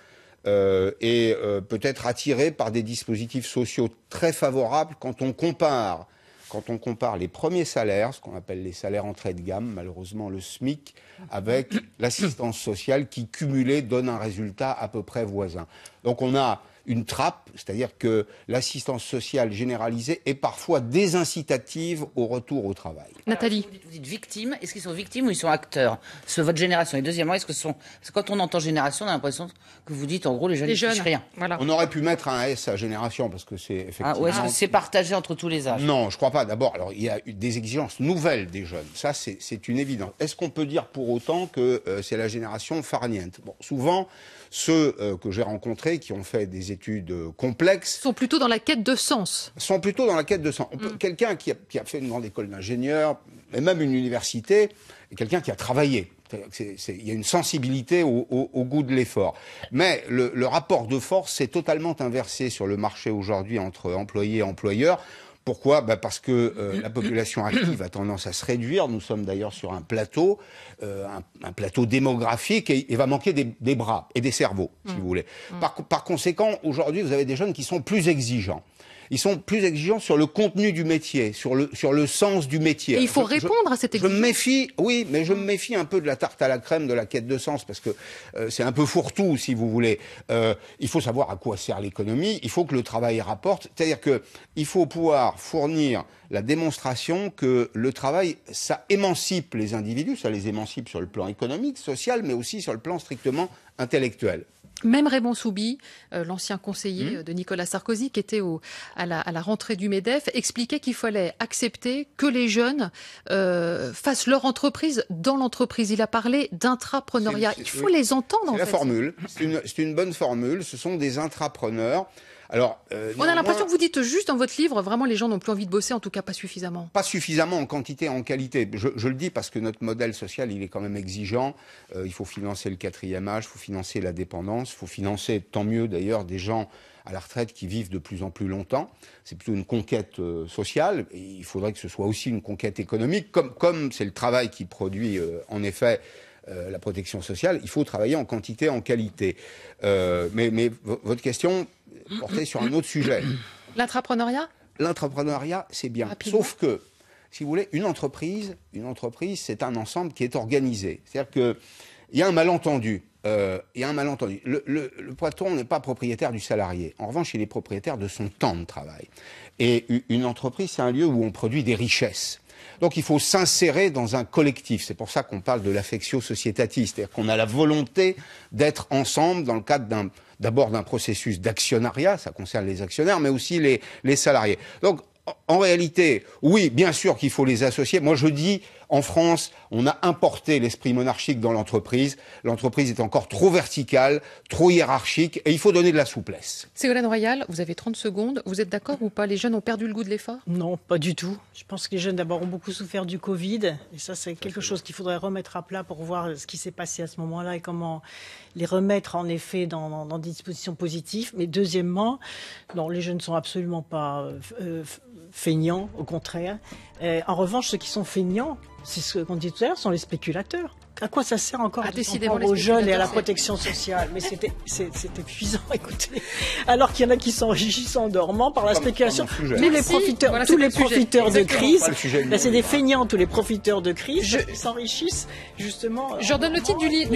euh, et euh, peut-être attiré par des dispositifs sociaux très favorables quand on compare quand on compare les premiers salaires, ce qu'on appelle les salaires entrée de gamme, malheureusement le SMIC, avec l'assistance sociale qui cumulée donne un résultat à peu près voisin. Donc on a une trappe, c'est-à-dire que l'assistance sociale généralisée est parfois désincitative au retour au travail. Nathalie. vous, dites, victime, victimes, est-ce qu'ils sont victimes ou ils sont acteurs C'est votre génération. Et deuxièmement, est-ce que sont. quand on entend génération, on a l'impression que vous dites en gros les jeunes ne jeunes. rien. On aurait pu mettre un S à génération parce que c'est effectivement. Ah, est-ce que c'est partagé entre tous les âges Non, je crois pas. D'abord, alors il y a des exigences nouvelles des jeunes. Ça, c'est une évidence. Est-ce qu'on peut dire pour autant que euh, c'est la génération farniente Bon, souvent, ceux euh, que j'ai rencontrés qui ont fait des études euh, complexes sont plutôt dans la quête de sens. Sont plutôt dans la quête de sens. Mm. Quelqu'un qui, a, fait une grande école d'ingénieur, et même une université, et quelqu'un qui a travaillé. Il y a une sensibilité au, goût de l'effort. Mais le, le rapport de force s'est totalement inversé sur le marché aujourd'hui entre employés et employeurs. Pourquoi bah, Parce que euh, la population active a tendance à se réduire. Nous sommes d'ailleurs sur un plateau, euh, un, plateau démographique, et il va manquer des, bras et des cerveaux, si mmh. vous voulez. Mmh. par conséquent, aujourd'hui, vous avez des jeunes qui sont plus exigeants ils sont plus exigeants sur le contenu du métier, sur le, sur le sens du métier. il faut répondre à cette exigence. Je me méfie, oui, mais je me méfie un peu de la tarte à la crème, de la quête de sens, parce que euh, c'est un peu fourre-tout, si vous voulez. Euh, il faut savoir à quoi sert l'économie, il faut que le travail rapporte, c'est-à-dire que faut pouvoir fournir la démonstration que le travail, ça émancipe les individus, ça les émancipe sur le plan économique, social, mais aussi sur le plan strictement intellectuel Même Raymond Soubi, euh, l'ancien conseiller hmm. euh, de Nicolas Sarkozy, qui était au, à, la, rentrée du MEDEF, expliquait qu'il fallait accepter que les jeunes euh, fassent leur entreprise dans l'entreprise. Il a parlé d'intrapreneuriat. Il faut les entendre. C'est la formule. C'est une, une, bonne formule. Ce sont des intrapreneurs. Euh, on a l'impression que vous dites juste dans votre livre, vraiment les gens n'ont plus envie de bosser, en tout cas pas suffisamment. Pas suffisamment en quantité, en qualité. Je, le dis parce que notre modèle social, il est quand même exigeant. Euh, il faut financer le quatrième âge, il faut financer la dépendance, il faut financer, tant mieux d'ailleurs, des gens à la retraite qui vivent de plus en plus longtemps. C'est plutôt une conquête euh, sociale. Et il faudrait que ce soit aussi une conquête économique, comme c'est le travail qui produit en effet euh, la protection sociale, il faut travailler en quantité, en qualité. Euh, mais, votre question portait sur un autre sujet. L'entrepreneuriat L'entrepreneuriat, c'est bien. Sauf que, si vous voulez, une entreprise, une entreprise, c'est un ensemble qui est organisé. C'est-à-dire qu'il y a un malentendu. Euh, un malentendu. Le, le, le patron n'est pas propriétaire du salarié. En revanche, il est propriétaire de son temps de travail. Et une entreprise, c'est un lieu où on produit des richesses. Donc il faut s'insérer dans un collectif. C'est pour ça qu'on parle de l'affectio sociétatiste. c'est-à-dire qu'on a la volonté d'être ensemble dans le cadre d'un d'abord d'un processus d'actionnariat, ça concerne les actionnaires, mais aussi les, les salariés. Donc en réalité, oui, bien sûr qu'il faut les associer. Moi, je dis en France, on a importé l'esprit monarchique dans l'entreprise. L'entreprise est encore trop verticale, trop hiérarchique, et il faut donner de la souplesse. Ségolène Royal, vous avez 30 secondes. Vous êtes d'accord ou pas Les jeunes ont perdu le goût de l'effort Non, pas du tout. Je pense que les jeunes, d'abord, ont beaucoup souffert du Covid. Et ça, c'est quelque chose qu'il faudrait remettre à plat pour voir ce qui s'est passé à ce moment-là et comment les remettre, en effet, dans, des dispositions positives. Mais deuxièmement, non, les jeunes ne sont absolument pas euh, euh, feignants, au contraire. Euh, en revanche, ceux qui sont feignants, c'est ce qu'on dit tout à l'heure, sont les spéculateurs à quoi ça sert encore ah, de aux jeunes et à la protection sociale Mais c'était épuisant, écoutez. Alors qu'il y en a qui s'enrichissent en dormant par la spéculation. mais les profiteurs, tous les profiteurs de crise, ben, c'est des feignants, tous les profiteurs de crise s'enrichissent justement. Je redonne le titre du, livre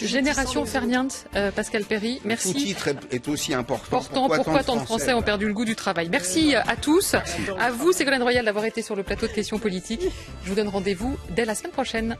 Génération Ferniante, euh, Pascal Perry. Merci. Le titre est, aussi important. pourquoi, tant de Français, ont perdu le goût du travail Merci euh, à tous. À vous, Ségolène Royal, d'avoir été sur le plateau de questions politiques. Je vous donne rendez-vous dès la semaine prochaine.